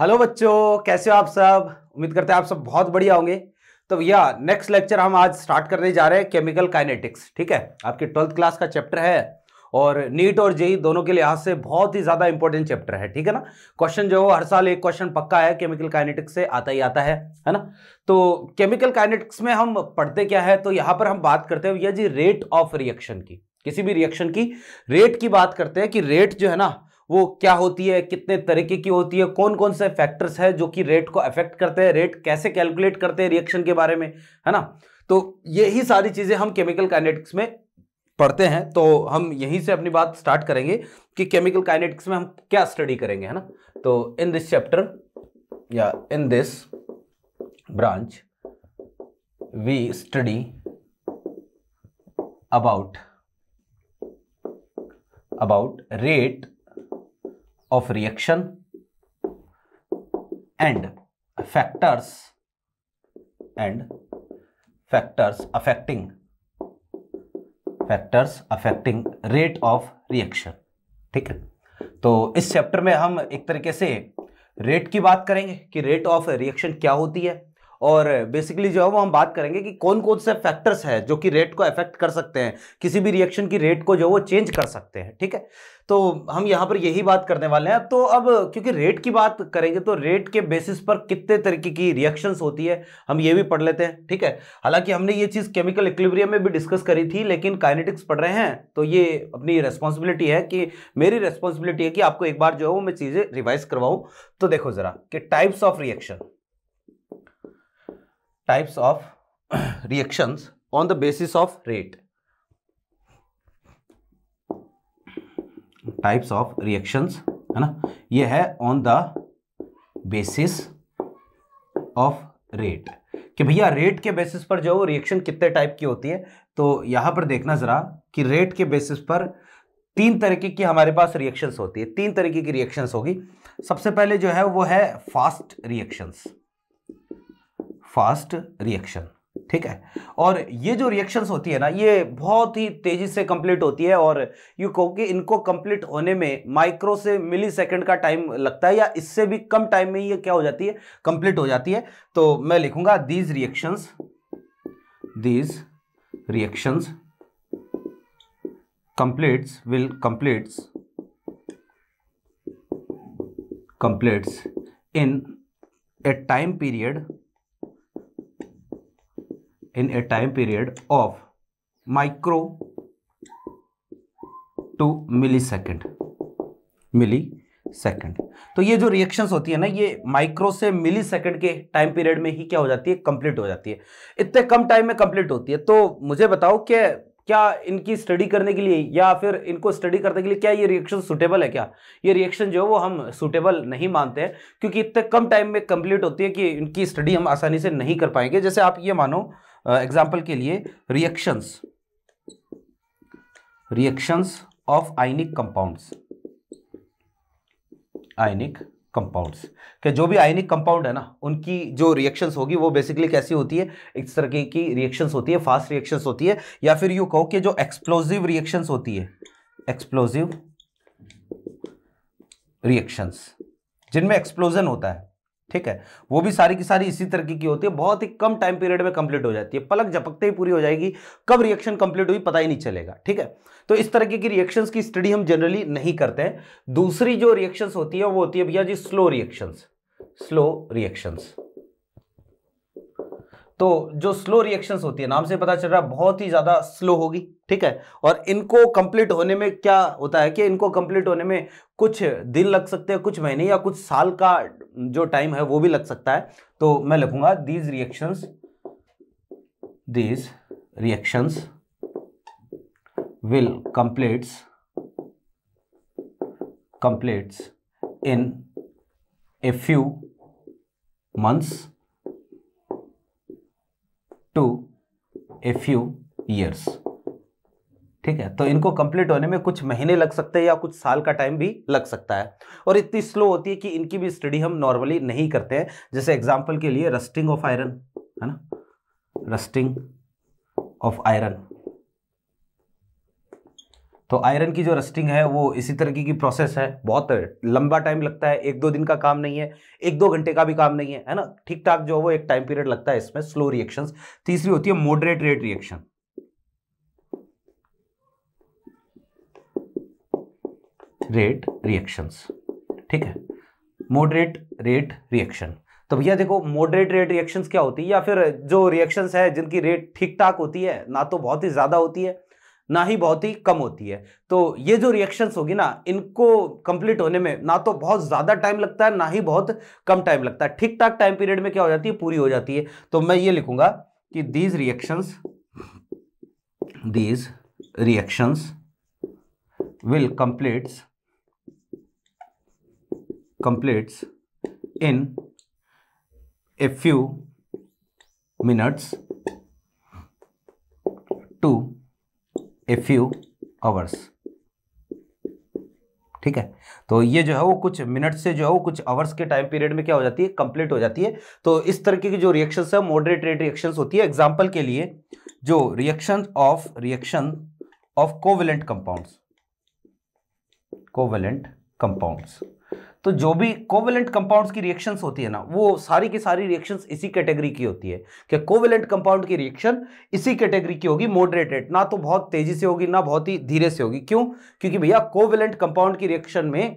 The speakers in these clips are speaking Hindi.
हेलो बच्चों कैसे हो आप सब उम्मीद करते हैं आप सब बहुत बढ़िया होंगे तो भैया नेक्स्ट लेक्चर हम आज स्टार्ट करने जा रहे हैं केमिकल काइनेटिक्स ठीक है आपके ट्वेल्थ क्लास का चैप्टर है और नीट और जेई दोनों के लिहाज से बहुत ही ज़्यादा इंपॉर्टेंट चैप्टर है ठीक है ना क्वेश्चन जो हर साल एक क्वेश्चन पक्का है केमिकल काइनेटिक्स से आता ही आता है है ना तो केमिकल काइनेटिक्स में हम पढ़ते क्या है तो यहाँ पर हम बात करते हैं भैया जी रेट ऑफ रिएक्शन की किसी भी रिएक्शन की रेट की बात करते हैं कि रेट जो है ना वो क्या होती है कितने तरीके की होती है कौन कौन से फैक्टर्स है जो कि रेट को अफेक्ट करते हैं रेट कैसे कैलकुलेट करते हैं रिएक्शन के बारे में है ना तो यही सारी चीज़ें हम केमिकल काइनेटिक्स में पढ़ते हैं तो हम यहीं से अपनी बात स्टार्ट करेंगे कि केमिकल काइनेटिक्स में हम क्या स्टडी करेंगे है ना तो इन दिस चैप्टर या in this branch we study about about rate of reaction and factors and factors affecting factors affecting rate of reaction ठीक है तो इस चैप्टर में हम एक तरीके से रेट की बात करेंगे कि रेट ऑफ रिएक्शन क्या होती है और बेसिकली जो है वो हम बात करेंगे कि कौन कौन से फैक्टर्स हैं जो कि रेट को अफेक्ट कर सकते हैं किसी भी रिएक्शन की रेट को जो वो चेंज कर सकते हैं ठीक है तो हम यहाँ पर यही बात करने वाले हैं तो अब क्योंकि रेट की बात करेंगे तो रेट के बेसिस पर कितने तरीके की रिएक्शंस होती है हम ये भी पढ़ लेते हैं ठीक है हालांकि हमने ये चीज़ केमिकल इक्विलिब्रियम में भी डिस्कस करी थी लेकिन काइनेटिक्स पढ़ रहे हैं तो ये अपनी रेस्पॉन्सिबिलिटी है कि मेरी रेस्पॉन्सिबिलिटी है कि आपको एक बार जो है वो मैं चीज़ें रिवाइज करवाऊँ तो देखो ज़रा कि types of reaction types of reactions on the basis of rate types of reaction है ना ये है on the basis of rate कि भैया रेट के बेसिस पर जो रिएक्शन कितने टाइप की होती है तो यहां पर देखना ज़रा कि रेट के बेसिस पर तीन तरीके की हमारे पास रिएक्शंस होती है तीन तरीके की रिएक्शंस होगी सबसे पहले जो है वो है फास्ट रिएक्शंस फास्ट रिएक्शन ठीक है और ये जो रिएक्शंस होती है ना ये बहुत ही तेजी से कंप्लीट होती है और यू कहो कि इनको कंप्लीट होने में माइक्रो से मिली सेकेंड का टाइम लगता है या इससे भी कम टाइम में ये क्या हो जाती है कंप्लीट हो जाती है तो मैं लिखूंगा these reactions these reactions completes will complete completes in a time period in a time period of micro to millisecond millisecond तो ये जो रिएक्शंस होती है ना ये माइक्रो से मिली सेकेंड के टाइम पीरियड में ही क्या हो जाती है कंप्लीट हो जाती है इतने कम टाइम में कंप्लीट होती है तो मुझे बताओ कि क्या इनकी स्टडी करने के लिए या फिर इनको स्टडी करने के लिए क्या ये रिएक्शन सुटेबल है क्या ये रिएक्शन जो है वो हम सुटेबल नहीं मानते हैं क्योंकि इतने कम टाइम में कंप्लीट होती है कि इनकी स्टडी हम आसानी से नहीं कर पाएंगे जैसे आप ये मानो एग्जाम्पल के लिए reactions reactions of ionic compounds ionic compounds के जो भी आयनिक कंपाउंड है ना उनकी जो रिएक्शंस होगी वो बेसिकली कैसी होती है इस तरह की रिएक्शंस होती है फास्ट रिएक्शंस होती है या फिर यू कहो कि जो एक्सप्लोजिव रिएक्शंस होती है एक्सप्लोजिव रिएक्शंस जिनमें एक्सप्लोजन होता है ठीक है वो भी सारी की सारी इसी तरीके की होती है बहुत ही कम टाइम पीरियड में कंप्लीट हो जाती है पलक झपकते ही पूरी हो जाएगी कब रिएक्शन कंप्लीट हुई पता ही नहीं चलेगा ठीक है तो इस तरीके की रिएक्शंस की स्टडी हम जनरली नहीं करते हैं दूसरी जो रिएक्शंस होती है वो होती है भैया जी स्लो रिएक्शंस स्लो रिएक्शंस तो जो स्लो रिएक्शंस होती है नाम से पता चल रहा है बहुत ही ज़्यादा स्लो होगी ठीक है और इनको कंप्लीट होने में क्या होता है कि इनको कंप्लीट होने में कुछ दिन लग सकते हैं कुछ महीने या कुछ साल का जो टाइम है वो भी लग सकता है तो मैं लिखूंगा these reactions these reactions will completes completes in a few months to a few years ठीक है तो इनको कंप्लीट होने में कुछ महीने लग सकते हैं या कुछ साल का टाइम भी लग सकता है और इतनी स्लो होती है कि इनकी भी स्टडी हम नॉर्मली नहीं करते हैं जैसे एग्जाम्पल के लिए रस्टिंग ऑफ आयरन है ना रस्टिंग ऑफ आयरन तो आयरन की जो रस्टिंग है वो इसी तरीके की प्रोसेस है बहुत लंबा टाइम लगता है एक दो दिन का काम नहीं है एक दो घंटे का भी काम नहीं है है ना ठीक ठाक जो वो एक टाइम पीरियड लगता है इसमें स्लो रिएक्शन तीसरी होती है moderate rate reaction rate reactions ठीक है मॉडरेट रेट रिएक्शन तो भैया देखो मॉडरेट रेट रिएक्शंस क्या होती है या फिर जो रिएक्शंस है जिनकी रेट ठीक ठाक होती है ना तो बहुत ही ज़्यादा होती है ना ही बहुत ही कम होती है तो ये जो रिएक्शंस होगी ना इनको कंप्लीट होने में ना तो बहुत ज़्यादा टाइम लगता है ना ही बहुत कम टाइम लगता है ठीक ठाक टाइम पीरियड में क्या हो जाती है पूरी हो जाती है तो मैं ये लिखूंगा कि these reactions these reactions will completes completes in a few minutes to a few hours ठीक है तो ये जो है वो कुछ मिनट से जो है वो कुछ आवर्स के टाइम पीरियड में क्या हो जाती है कंप्लीट हो जाती है तो इस तरीके की जो रिएक्शन है मॉडरेट रेट रिएक्शन होती है एग्जाम्पल के लिए जो reaction of reaction of covalent compound covalent compounds तो जो भी कोवेलेंट कंपाउंड्स की रिएक्शंस होती है ना वो सारी की सारी रिएक्शंस इसी कैटेगरी की होती है कि कोवेलेंट कंपाउंड की रिएक्शन इसी कैटेगरी की होगी मॉडरेटेड ना तो बहुत तेजी से होगी ना बहुत ही धीरे से होगी क्यों क्योंकि भैया कोवेलेंट कंपाउंड की रिएक्शन में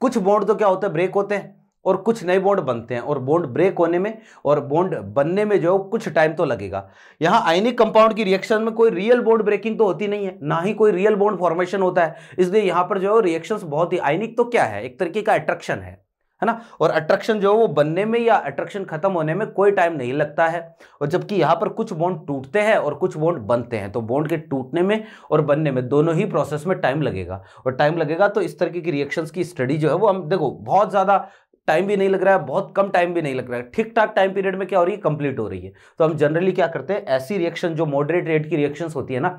कुछ बॉन्ड तो क्या होते हैं ब्रेक होते हैं और कुछ नए बॉन्ड बनते हैं और बॉन्ड ब्रेक होने में और बॉन्ड बनने में जो कुछ टाइम तो लगेगा यहाँ आयनिक कंपाउंड की रिएक्शन में कोई रियल बॉन्ड ब्रेकिंग तो होती नहीं है ना ही कोई रियल बॉन्ड फॉर्मेशन होता है इसलिए यहाँ पर जो है रिएक्शन बहुत ही आयनिक तो क्या है एक तरीके का अट्रैक्शन है है ना और अट्रैक्शन जो है वो बनने में या अट्रैक्शन खत्म होने में कोई टाइम नहीं लगता है और जबकि यहाँ पर कुछ बॉन्ड टूटते हैं और कुछ बॉन्ड बनते हैं तो बॉन्ड के टूटने में और बनने में दोनों ही प्रोसेस में टाइम लगेगा और टाइम लगेगा तो इस तरीके की रिएक्शंस की स्टडी जो है वो हम देखो बहुत ज़्यादा टाइम भी नहीं लग रहा है बहुत कम टाइम भी नहीं लग रहा है ठीक ठाक टाइम पीरियड में क्या हो रही है कंप्लीट हो रही है तो हम जनरली क्या करते हैं ऐसी रिएक्शन जो मॉडरेट रेट की रिएक्शन होती है ना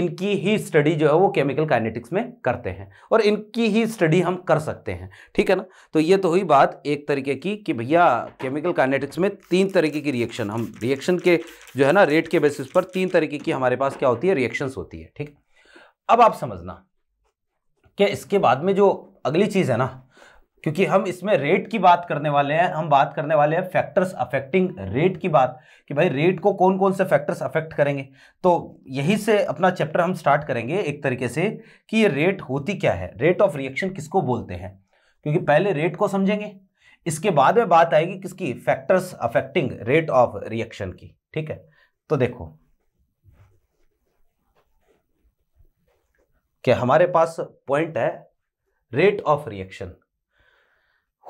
इनकी ही स्टडी जो है वो केमिकल काइनेटिक्स में करते हैं और इनकी ही स्टडी हम कर सकते हैं ठीक है ना तो ये तो हुई बात एक तरीके की कि भैया केमिकल काइनेटिक्स में तीन तरीके की रिएक्शन हम रिएक्शन के जो है ना रेट के बेसिस पर तीन तरीके की हमारे पास क्या होती है रिएक्शंस होती है ठीक अब आप समझना क्या इसके बाद में जो अगली चीज़ है ना क्योंकि हम इसमें रेट की बात करने वाले हैं हम बात करने वाले हैं फैक्टर्स अफेक्टिंग रेट की बात कि भाई रेट को कौन कौन से फैक्टर्स अफेक्ट करेंगे तो यही से अपना चैप्टर हम स्टार्ट करेंगे एक तरीके से कि ये रेट होती क्या है रेट ऑफ रिएक्शन किसको बोलते हैं क्योंकि पहले रेट को समझेंगे इसके बाद में बात आएगी किसकी factors affecting rate of reaction की ठीक है तो देखो कि हमारे पास पॉइंट है रेट ऑफ रिएक्शन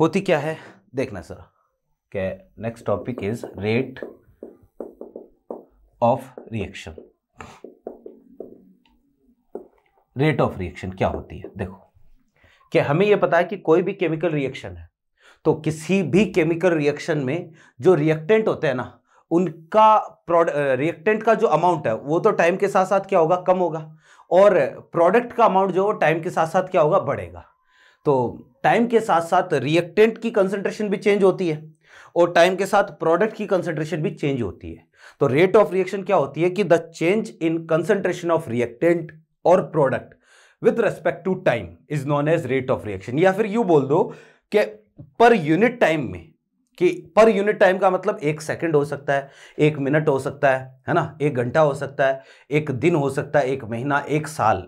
होती क्या है देखना सर क्या next topic is rate of reaction rate of reaction क्या होती है देखो कि हमें यह पता है कि कोई भी केमिकल रिएक्शन है तो किसी भी केमिकल रिएक्शन में जो रिएक्टेंट होते हैं ना उनका रिएक्टेंट का जो अमाउंट है वो तो टाइम के साथ साथ क्या होगा कम होगा और प्रोडक्ट का अमाउंट जो टाइम के साथ साथ क्या होगा बढ़ेगा तो टाइम के साथ साथ रिएक्टेंट की कंसंट्रेशन भी चेंज होती है और टाइम के साथ प्रोडक्ट की कंसंट्रेशन भी चेंज होती है तो रेट ऑफ रिएक्शन क्या होती है कि the change in concentration of reactant और product with respect to time is known as rate of reaction या फिर यू बोल दो कि पर यूनिट टाइम में कि पर यूनिट टाइम का मतलब एक सेकंड हो सकता है एक मिनट हो सकता है है ना एक घंटा हो सकता है एक दिन हो सकता है एक महीना एक साल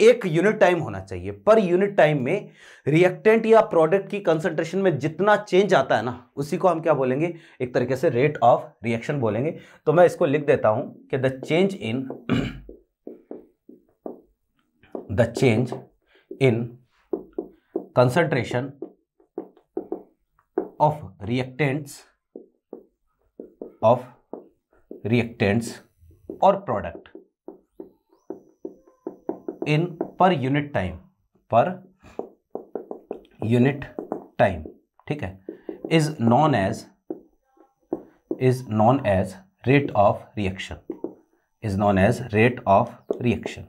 एक यूनिट टाइम होना चाहिए पर यूनिट टाइम में रिएक्टेंट या प्रोडक्ट की कंसंट्रेशन में जितना चेंज आता है ना उसी को हम क्या बोलेंगे एक तरीके से रेट ऑफ रिएक्शन बोलेंगे तो मैं इसको लिख देता हूं कि the change in the change in concentration of reactants of reactants और product in per unit time per unit time ठीक है is known as is known as rate of reaction is known as rate of reaction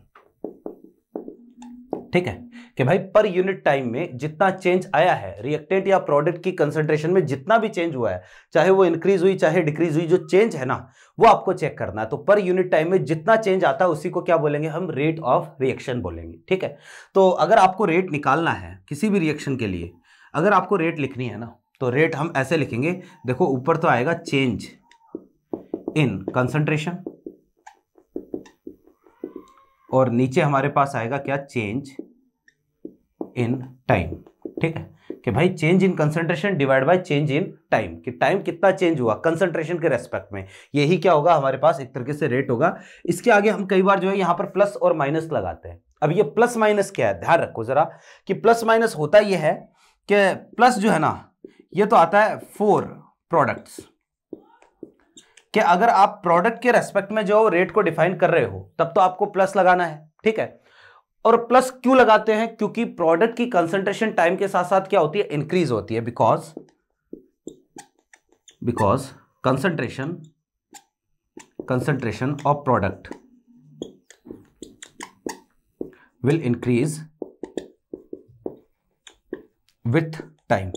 ठीक है कि भाई पर यूनिट टाइम में जितना चेंज आया है रिएक्टेंट या प्रोडक्ट की कंसेंट्रेशन में जितना भी चेंज हुआ है चाहे वो इंक्रीज हुई चाहे डिक्रीज हुई जो चेंज है ना वो आपको चेक करना है तो पर यूनिट टाइम में जितना चेंज आता है उसी को क्या बोलेंगे हम रेट ऑफ रिएक्शन बोलेंगे ठीक है तो अगर आपको रेट निकालना है किसी भी रिएक्शन के लिए अगर आपको रेट लिखनी है ना तो रेट हम ऐसे लिखेंगे देखो ऊपर तो आएगा चेंज इन कंसंट्रेशन और नीचे हमारे पास आएगा क्या चेंज इन टाइम ठीक है कि भाई change in concentration divide by change in time कि टाइम कितना चेंज हुआ कंसंट्रेशन के रेस्पेक्ट में यही क्या होगा हमारे पास एक तरीके से रेट होगा इसके आगे हम कई बार जो है यहां पर प्लस और माइनस लगाते हैं अब ये प्लस माइनस क्या है ध्यान रखो जरा कि प्लस माइनस होता यह है कि प्लस जो है ना ये तो आता है फोर प्रोडक्ट्स कि अगर आप प्रोडक्ट के रेस्पेक्ट में जो रेट को डिफाइन कर रहे हो तब तो आपको प्लस लगाना है ठीक है और प्लस क्यों लगाते हैं क्योंकि प्रोडक्ट की कंसंट्रेशन टाइम के साथ साथ क्या होती है इंक्रीज होती है because because concentration concentration of product will increase with time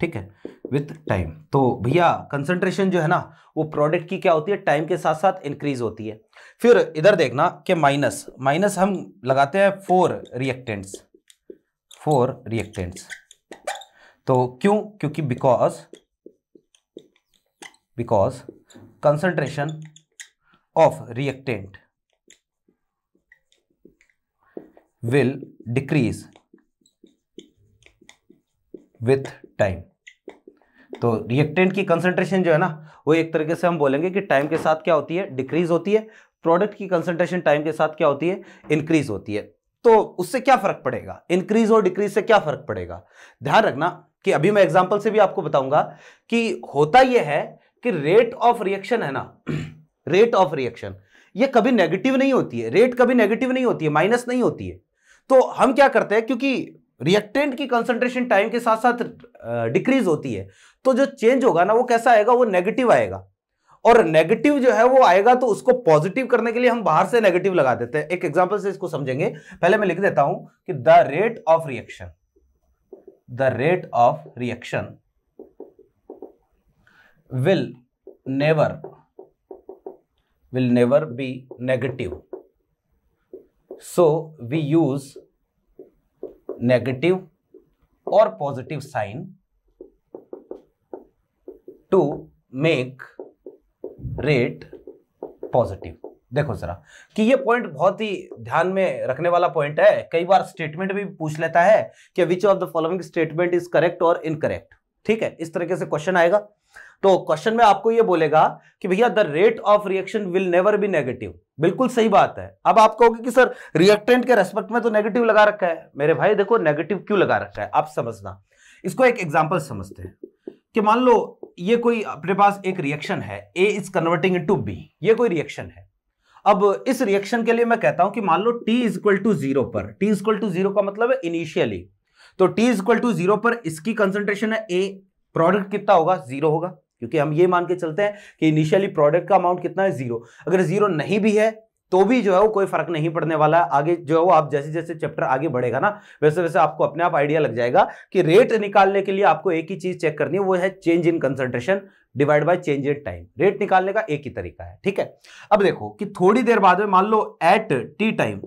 ठीक है विथ टाइम तो भैया कंसंट्रेशन जो है ना वो प्रोडक्ट की क्या होती है टाइम के साथ साथ इंक्रीज होती है फिर इधर देखना कि माइनस माइनस हम लगाते हैं फोर रिएक्टेंट्स फोर रिएक्टेंट्स तो क्यों क्योंकि because because concentration of reactant will decrease with time तो रिएक्टेंट की कंसंट्रेशन जो है ना वो एक तरीके से हम बोलेंगे कि टाइम के साथ क्या होती है डिक्रीज होती है प्रोडक्ट की कंसंट्रेशन टाइम के साथ क्या होती है इंक्रीज होती है तो उससे क्या फर्क पड़ेगा इंक्रीज और डिक्रीज से क्या फर्क पड़ेगा ध्यान रखना कि अभी मैं एग्जाम्पल से भी आपको बताऊंगा कि होता यह है कि रेट ऑफ रिएक्शन है ना रेट ऑफ रिएक्शन ये कभी नेगेटिव नहीं होती है रेट कभी नेगेटिव नहीं होती है माइनस नहीं होती है तो हम क्या करते हैं क्योंकि रिएक्टेंट की कंसंट्रेशन टाइम के साथ साथ डिक्रीज होती है तो जो चेंज होगा ना वो कैसा आएगा वो नेगेटिव आएगा और नेगेटिव जो है वो आएगा तो उसको पॉजिटिव करने के लिए हम बाहर से नेगेटिव लगा देते हैं एक एग्जाम्पल से इसको समझेंगे पहले मैं लिख देता हूं कि the rate of reaction the rate of reaction will never will never be negative so we use negative और positive sign to make rate positive देखो जरा कि ये पॉइंट बहुत ही ध्यान में रखने वाला पॉइंट है कई बार स्टेटमेंट भी पूछ लेता है कि which of the following statement is correct और इनकरेक्ट ठीक है इस तरीके से क्वेश्चन आएगा तो क्वेश्चन में आपको ये बोलेगा कि भैया the rate of reaction will never be negative बिल्कुल सही बात है अब आप कहोगे कि सर रिएक्टेंट के रेस्पेक्ट में तो नेगेटिव लगा रखा है मेरे भाई देखो नेगेटिव क्यों लगा रखा है आप समझना इसको एक एग्जाम्पल समझते हैं कि मान लो ये कोई अपने पास एक रिएक्शन है A is converting into B ये कोई रिएक्शन है अब इस रिएक्शन के लिए मैं कहता हूं कि मान लो T is equal to zero पर T is equal to zero का मतलब है इनिशियली तो T is equal to zero पर इसकी कंसंट्रेशन है ए प्रोडक्ट कितना होगा जीरो होगा क्योंकि हम ये मान के चलते हैं कि इनिशियली प्रोडक्ट का अमाउंट कितना है जीरो अगर जीरो नहीं भी है तो भी जो है वो कोई फर्क नहीं पड़ने वाला है आगे जो है वो आप जैसे जैसे चैप्टर आगे बढ़ेगा ना वैसे वैसे आपको अपने आप आइडिया लग जाएगा कि रेट निकालने के लिए आपको एक ही चीज चेक करनी है वो है change in concentration divide by change in time rate निकालने का एक ही तरीका है ठीक है अब देखो कि थोड़ी देर बाद में मान लो at T time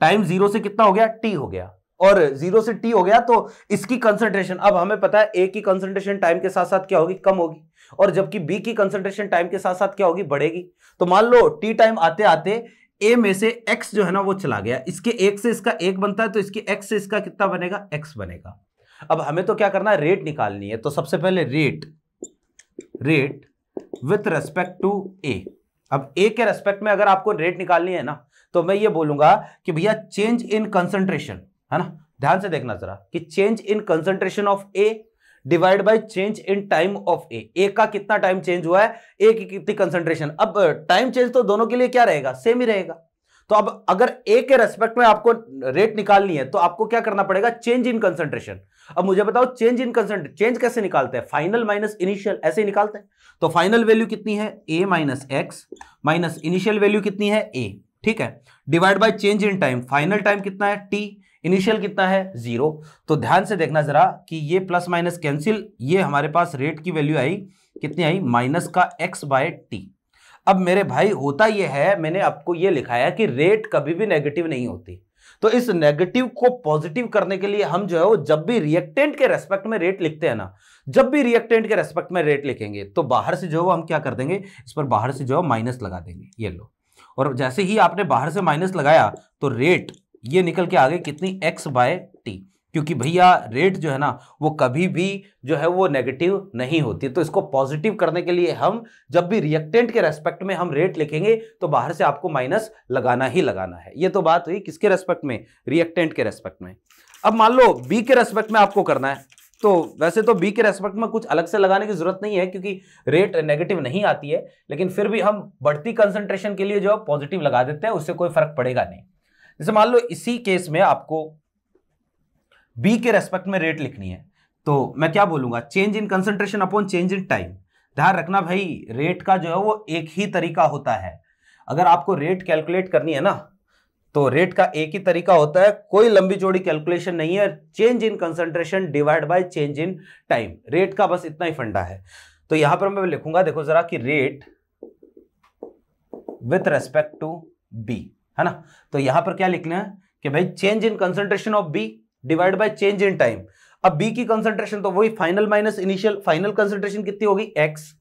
time zero से कितना हो गया टी हो गया और जीरो से टी हो गया तो इसकी कंसंट्रेशन अब हमें पता है ए की कंसंट्रेशन टाइम के साथ साथ क्या होगी कम होगी और जबकि बी की कंसंट्रेशन टाइम के साथ साथ क्या होगी बढ़ेगी तो मान लो टी टाइम आते आते ए में से एक्स जो है ना वो चला गया इसके एक से इसका एक बनता है तो इसके एक्स से इसका कितना बनेगा एक्स बनेगा अब हमें तो क्या करना है रेट निकालनी है तो सबसे पहले rate rate with respect to A अब ए के रेस्पेक्ट में अगर आपको रेट निकालनी है ना तो मैं ये बोलूंगा कि भैया चेंज इन कंसंट्रेशन है ना ध्यान से देखना जरा कि change in concentration of A divide by change in time of A A का कितना टाइम चेंज हुआ है ए की कितनी कंसंट्रेशन अब टाइम चेंज तो दोनों के लिए क्या रहेगा सेम ही रहेगा तो अब अगर ए के रेस्पेक्ट में आपको रेट निकालनी है तो आपको क्या करना पड़ेगा चेंज इन कंसंट्रेशन अब मुझे बताओ चेंज इन कंसंट्रेशन चेंज कैसे निकालते हैं फाइनल माइनस इनिशियल ऐसे ही निकालते हैं तो फाइनल वैल्यू कितनी है A minus X minus initial value कितनी है ए ठीक है divide by change in time final time कितना है टी इनिशियल कितना है जीरो तो ध्यान से देखना जरा कि ये प्लस माइनस कैंसिल ये हमारे पास रेट की वैल्यू आई कितनी आई माइनस का एक्स बाय टी अब मेरे भाई होता यह है मैंने आपको ये लिखाया कि रेट कभी भी नेगेटिव नहीं होती तो इस नेगेटिव को पॉजिटिव करने के लिए हम जो है वो जब भी रिएक्टेंट के रेस्पेक्ट में रेट लिखते हैं ना जब भी रिएक्टेंट के रेस्पेक्ट में रेट लिखेंगे तो बाहर से जो है हम क्या कर देंगे इस पर बाहर से जो है माइनस लगा देंगे ये लो और जैसे ही आपने बाहर से माइनस लगाया तो रेट ये निकल के आगे कितनी एक्स बाय टी क्योंकि भैया रेट जो है ना वो कभी भी जो है वो नेगेटिव नहीं होती तो इसको पॉजिटिव करने के लिए हम जब भी रिएक्टेंट के रेस्पेक्ट में हम रेट लिखेंगे तो बाहर से आपको माइनस लगाना ही लगाना है ये तो बात हुई किसके रेस्पेक्ट में रिएक्टेंट के रेस्पेक्ट में अब मान लो बी के रेस्पेक्ट में आपको करना है तो वैसे तो बी के रेस्पेक्ट में कुछ अलग से लगाने की जरूरत नहीं है क्योंकि रेट नेगेटिव नहीं आती है लेकिन फिर भी हम बढ़ती कंसंट्रेशन के लिए जो पॉजिटिव लगा देते हैं उससे कोई फर्क पड़ेगा नहीं जैसे मान लो इसी केस में आपको बी के रेस्पेक्ट में रेट लिखनी है तो मैं क्या बोलूंगा change in concentration upon change in time ध्यान रखना भाई रेट का जो है वो एक ही तरीका होता है अगर आपको रेट कैलकुलेट करनी है ना तो रेट का एक ही तरीका होता है कोई लंबी जोड़ी कैलकुलेशन नहीं है change in concentration divide by change in time rate का बस इतना ही फंडा है तो यहां पर मैं लिखूंगा देखो जरा कि rate with respect to B है ना तो यहां पर क्या लिखना है कि भाई change in concentration of B divide by change in time अब बी की कंसेंट्रेशन तो वही final minus initial final concentration कितनी होगी X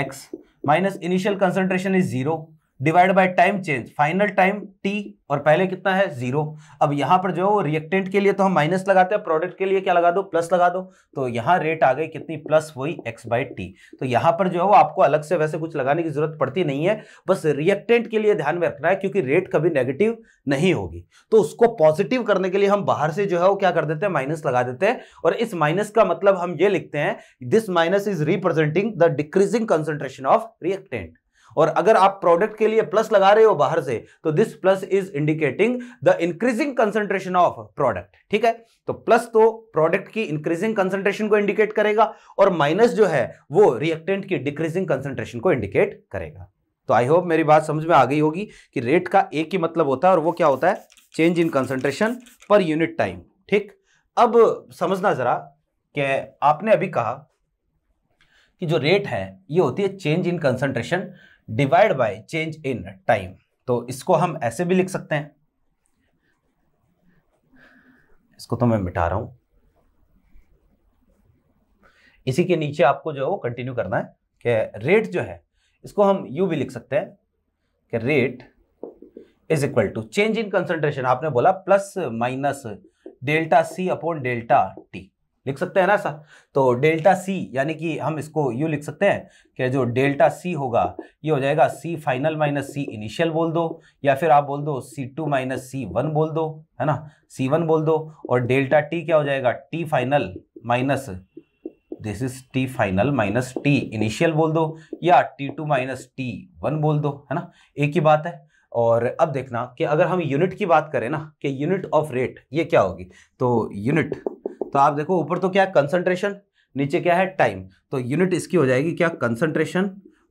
X minus initial concentration is zero divide by time change final time T और पहले कितना है जीरो अब यहाँ पर जो है वो रिएक्टेंट के लिए तो हम माइनस लगाते हैं प्रोडक्ट के लिए क्या लगा दो प्लस लगा दो तो यहाँ रेट आ गई कितनी प्लस वही एक्स बाई टी तो यहाँ पर जो है वो आपको अलग से वैसे कुछ लगाने की जरूरत पड़ती नहीं है बस रिएक्टेंट के लिए ध्यान में रखना है क्योंकि रेट कभी नेगेटिव नहीं होगी तो उसको पॉजिटिव करने के लिए हम बाहर से जो है वो क्या कर देते हैं माइनस लगा देते हैं और इस माइनस का मतलब हम ये लिखते हैं this minus is representing the decreasing concentration of reactant और अगर आप प्रोडक्ट के लिए प्लस लगा रहे हो बाहर से तो this plus is indicating the increasing concentration of product ठीक है तो प्लस तो प्रोडक्ट की इंक्रीजिंग कंसेंट्रेशन को इंडिकेट करेगा और माइनस जो है वो रिएक्टेंट की डिक्रीजिंग कंसेंट्रेशन को इंडिकेट करेगा तो आई होप मेरी बात समझ में आ गई होगी कि रेट का एक ही मतलब होता है और वो क्या होता है change in concentration per unit time ठीक अब समझना जरा कि आपने अभी कहा कि जो रेट है ये होती है change in concentration divide by change in time तो इसको हम ऐसे भी लिख सकते हैं इसको तो मैं मिटा रहा हूं इसी के नीचे आपको जो है वो कंटिन्यू करना है कि रेट जो है इसको हम यू भी लिख सकते हैं कि rate is equal to change in concentration आपने बोला plus minus delta C upon delta T लिख सकते हैं ना ऐसा तो डेल्टा सी यानी कि हम इसको यू लिख सकते हैं कि जो डेल्टा सी होगा ये हो जाएगा C final minus C initial बोल दो या फिर आप बोल दो C two minus C one बोल दो है ना सी वन बोल दो और डेल्टा टी क्या हो जाएगा T final minus this is T final minus T initial बोल दो या T two minus T one बोल दो है ना एक ही बात है और अब देखना कि अगर हम यूनिट की बात करें ना कि यूनिट ऑफ रेट ये क्या होगी तो यूनिट तो आप देखो ऊपर तो क्या है कंसंट्रेशन नीचे क्या है टाइम तो यूनिट इसकी हो जाएगी क्या कंसंट्रेशन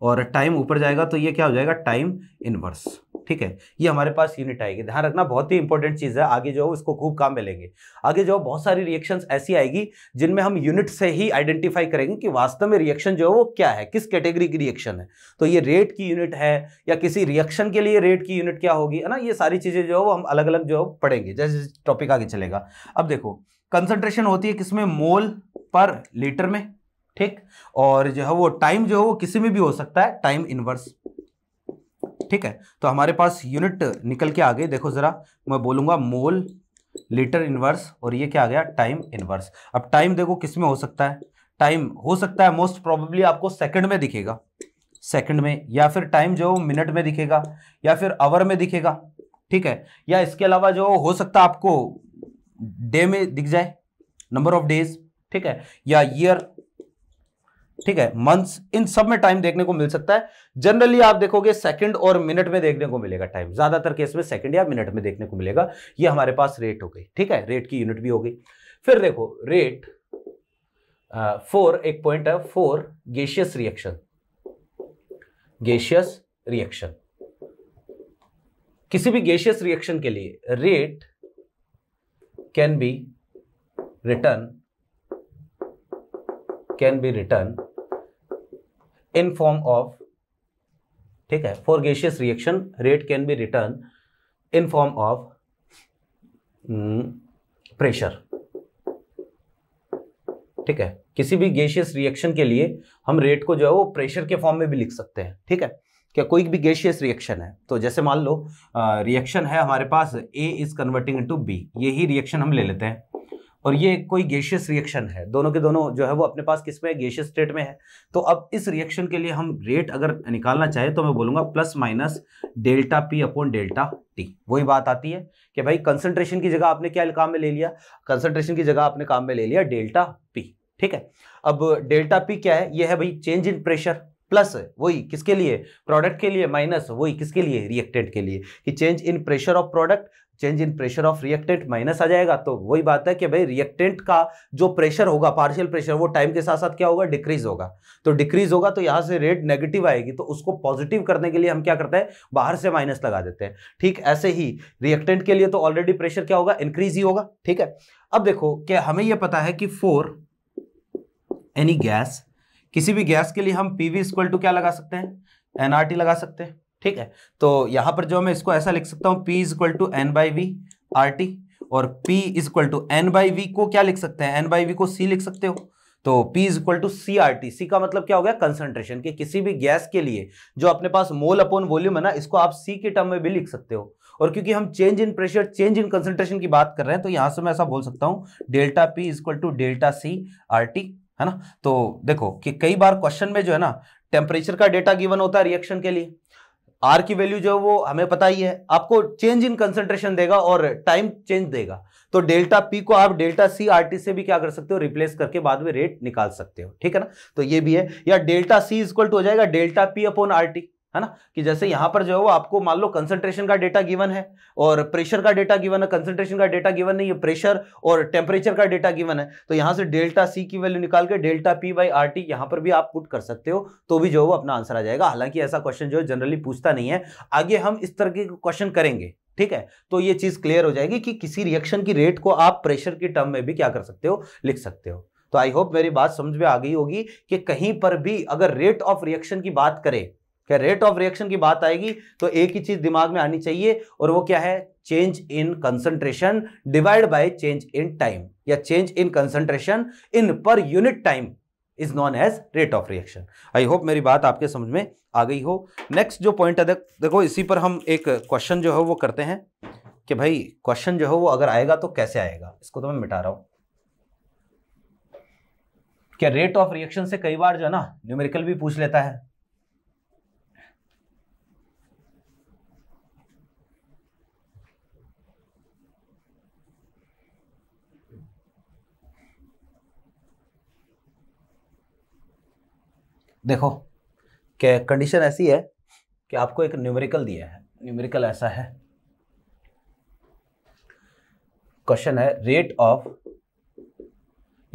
और टाइम ऊपर जाएगा तो ये क्या हो जाएगा टाइम इनवर्स ठीक है ये हमारे पास यूनिट आएगी ध्यान रखना बहुत ही इंपॉर्टेंट चीज़ है आगे जो है इसको खूब काम मिलेंगे आगे जो बहुत सारी रिएक्शंस ऐसी आएगी जिनमें हम यूनिट से ही आइडेंटिफाई करेंगे कि वास्तव में रिएक्शन जो है वो क्या है किस कैटेगरी की रिएक्शन है तो ये रेट की यूनिट है या किसी रिएक्शन के लिए रेट की यूनिट क्या होगी है ना ये सारी चीज़ें जो है वो हम अलग अलग जो पढ़ेंगे जैसे टॉपिक आगे चलेगा अब देखो कंसनट्रेशन होती है किसमें मोल पर लीटर में ठीक और जो है वो टाइम जो है वो किसी में भी हो सकता है टाइम इनवर्स ठीक है तो हमारे पास यूनिट निकल के आ गई देखो ज़रा मैं बोलूंगा मोल लीटर इनवर्स और ये क्या आ गया टाइम इनवर्स अब टाइम देखो किस में हो सकता है टाइम हो सकता है मोस्ट प्रोबेबली आपको सेकंड में दिखेगा सेकंड में या फिर टाइम जो मिनट में दिखेगा या फिर आवर में दिखेगा ठीक है या इसके अलावा जो हो सकता है आपको डे में दिख जाए नंबर ऑफ डेज ठीक है या ईयर ठीक है मंथ्स इन सब में टाइम देखने को मिल सकता है जनरली आप देखोगे सेकंड और मिनट में देखने को मिलेगा टाइम ज्यादातर केस में सेकंड या मिनट में देखने को मिलेगा ये हमारे पास रेट हो गई ठीक है रेट की यूनिट भी हो गई फिर देखो रेट फोर एक पॉइंट है for gaseous reaction gaseous reaction किसी भी गेशियस रिएक्शन के लिए rate can be written can be written in form of ठीक है for gaseous reaction rate can be written in form of pressure ठीक है किसी भी गैशियस रिएक्शन के लिए हम रेट को जो है वो प्रेशर के फॉर्म में भी लिख सकते हैं ठीक है क्या कोई भी गैशियस रिएक्शन है तो जैसे मान लो रिएक्शन है हमारे पास A is converting into B यही रिएक्शन हम ले लेते हैं और ये कोई गेशियस रिएक्शन है दोनों के दोनों जो है वो अपने पास किस में स्टेट में है तो अब इस रिएक्शन के लिए हम रेट अगर निकालना चाहें तो मैं बोलूँगा plus minus delta P upon delta T वही बात आती है कि भाई कंसनट्रेशन की जगह आपने क्या काम में ले लिया कंसनट्रेशन की जगह आपने काम में ले लिया डेल्टा पी ठीक है अब डेल्टा पी क्या है ये है भाई चेंज इन प्रेशर प्लस वही किसके लिए प्रोडक्ट के लिए माइनस वही किसके लिए रिएक्टेंट के लिए कि change in pressure of product change in pressure of reactant minus आ जाएगा तो वही बात है कि भाई रिएक्टेंट का जो प्रेशर होगा पार्शियल प्रेशर वो टाइम के साथ साथ क्या होगा डिक्रीज होगा तो डिक्रीज होगा तो यहाँ से रेट नेगेटिव आएगी तो उसको पॉजिटिव करने के लिए हम क्या करते हैं बाहर से माइनस लगा देते हैं ठीक ऐसे ही रिएक्टेंट के लिए तो ऑलरेडी प्रेशर क्या होगा इंक्रीज ही होगा ठीक है अब देखो कि हमें यह पता है कि फोर एनी गैस किसी भी गैस के लिए हम वी स्क्वल टू क्या लगा सकते हैं एनआरटी लगा सकते हैं ठीक है तो यहां पर जो मैं इसको ऐसा लिख सकता हूं P is equal to N by V R T और P is equal to N by V को क्या लिख सकते हैं एन बाई वी को सी लिख सकते हो तो P is equal to C R T C का मतलब क्या हो गया कंसंट्रेशन कि किसी भी गैस के लिए जो अपने पास मोल अपॉन वॉल्यूम है ना इसको आप C के टर्म में भी लिख सकते हो और क्योंकि हम change in pressure change in concentration की बात कर रहे हैं तो यहां से मैं ऐसा बोल सकता हूं delta P is equal to delta C R T है ना तो देखो कि कई बार क्वेश्चन में जो है ना टेम्परेचर का डेटा गिवन होता है रिएक्शन के लिए आर की वैल्यू जो है वो हमें पता ही है आपको चेंज इन कंसेंट्रेशन देगा और टाइम चेंज देगा तो डेल्टा पी को आप डेल्टा सी आर टी से भी क्या कर सकते हो रिप्लेस करके बाद में रेट निकाल सकते हो ठीक है ना तो ये भी है या डेल्टा सी इक्वल टू हो जाएगा delta P upon R T है ना कि जैसे यहां पर जो है वो आपको मान लो कंसंट्रेशन का डेटा गिवन है और प्रेशर का डेटा गिवन है कंसंट्रेशन का डेटा गिवन नहीं है प्रेशर और टेम्परेचर का डेटा गिवन है तो यहां से डेल्टा सी की वैल्यू निकाल के delta P by R T यहां पर भी आप पुट कर सकते हो तो भी जो है वो अपना आंसर आ जाएगा हालांकि ऐसा क्वेश्चन जो है जनरली पूछता नहीं है आगे हम इस तरह के क्वेश्चन करेंगे ठीक है तो ये चीज क्लियर हो जाएगी कि किसी रिएक्शन की रेट को आप प्रेशर की टर्म में भी क्या कर सकते हो लिख सकते हो तो आई होप मेरी बात समझ में आ गई होगी कि कहीं पर भी अगर रेट ऑफ रिएक्शन की बात करें क्या रेट ऑफ रिएक्शन की बात आएगी तो एक ही चीज दिमाग में आनी चाहिए और वो क्या है change in concentration divide by change in time या change in concentration in per unit time is known as rate of reaction I hope मेरी बात आपके समझ में आ गई हो नेक्स्ट जो पॉइंट है देखो इसी पर हम एक क्वेश्चन जो है वो करते हैं कि भाई क्वेश्चन जो है वो अगर आएगा तो कैसे आएगा इसको तो मैं मिटा रहा हूं क्या रेट ऑफ रिएक्शन से कई बार जो है ना न्यूमेरिकल भी पूछ लेता है देखो कि कंडीशन ऐसी है कि आपको एक न्यूमेरिकल दिया है न्यूमेरिकल ऐसा है क्वेश्चन है रेट ऑफ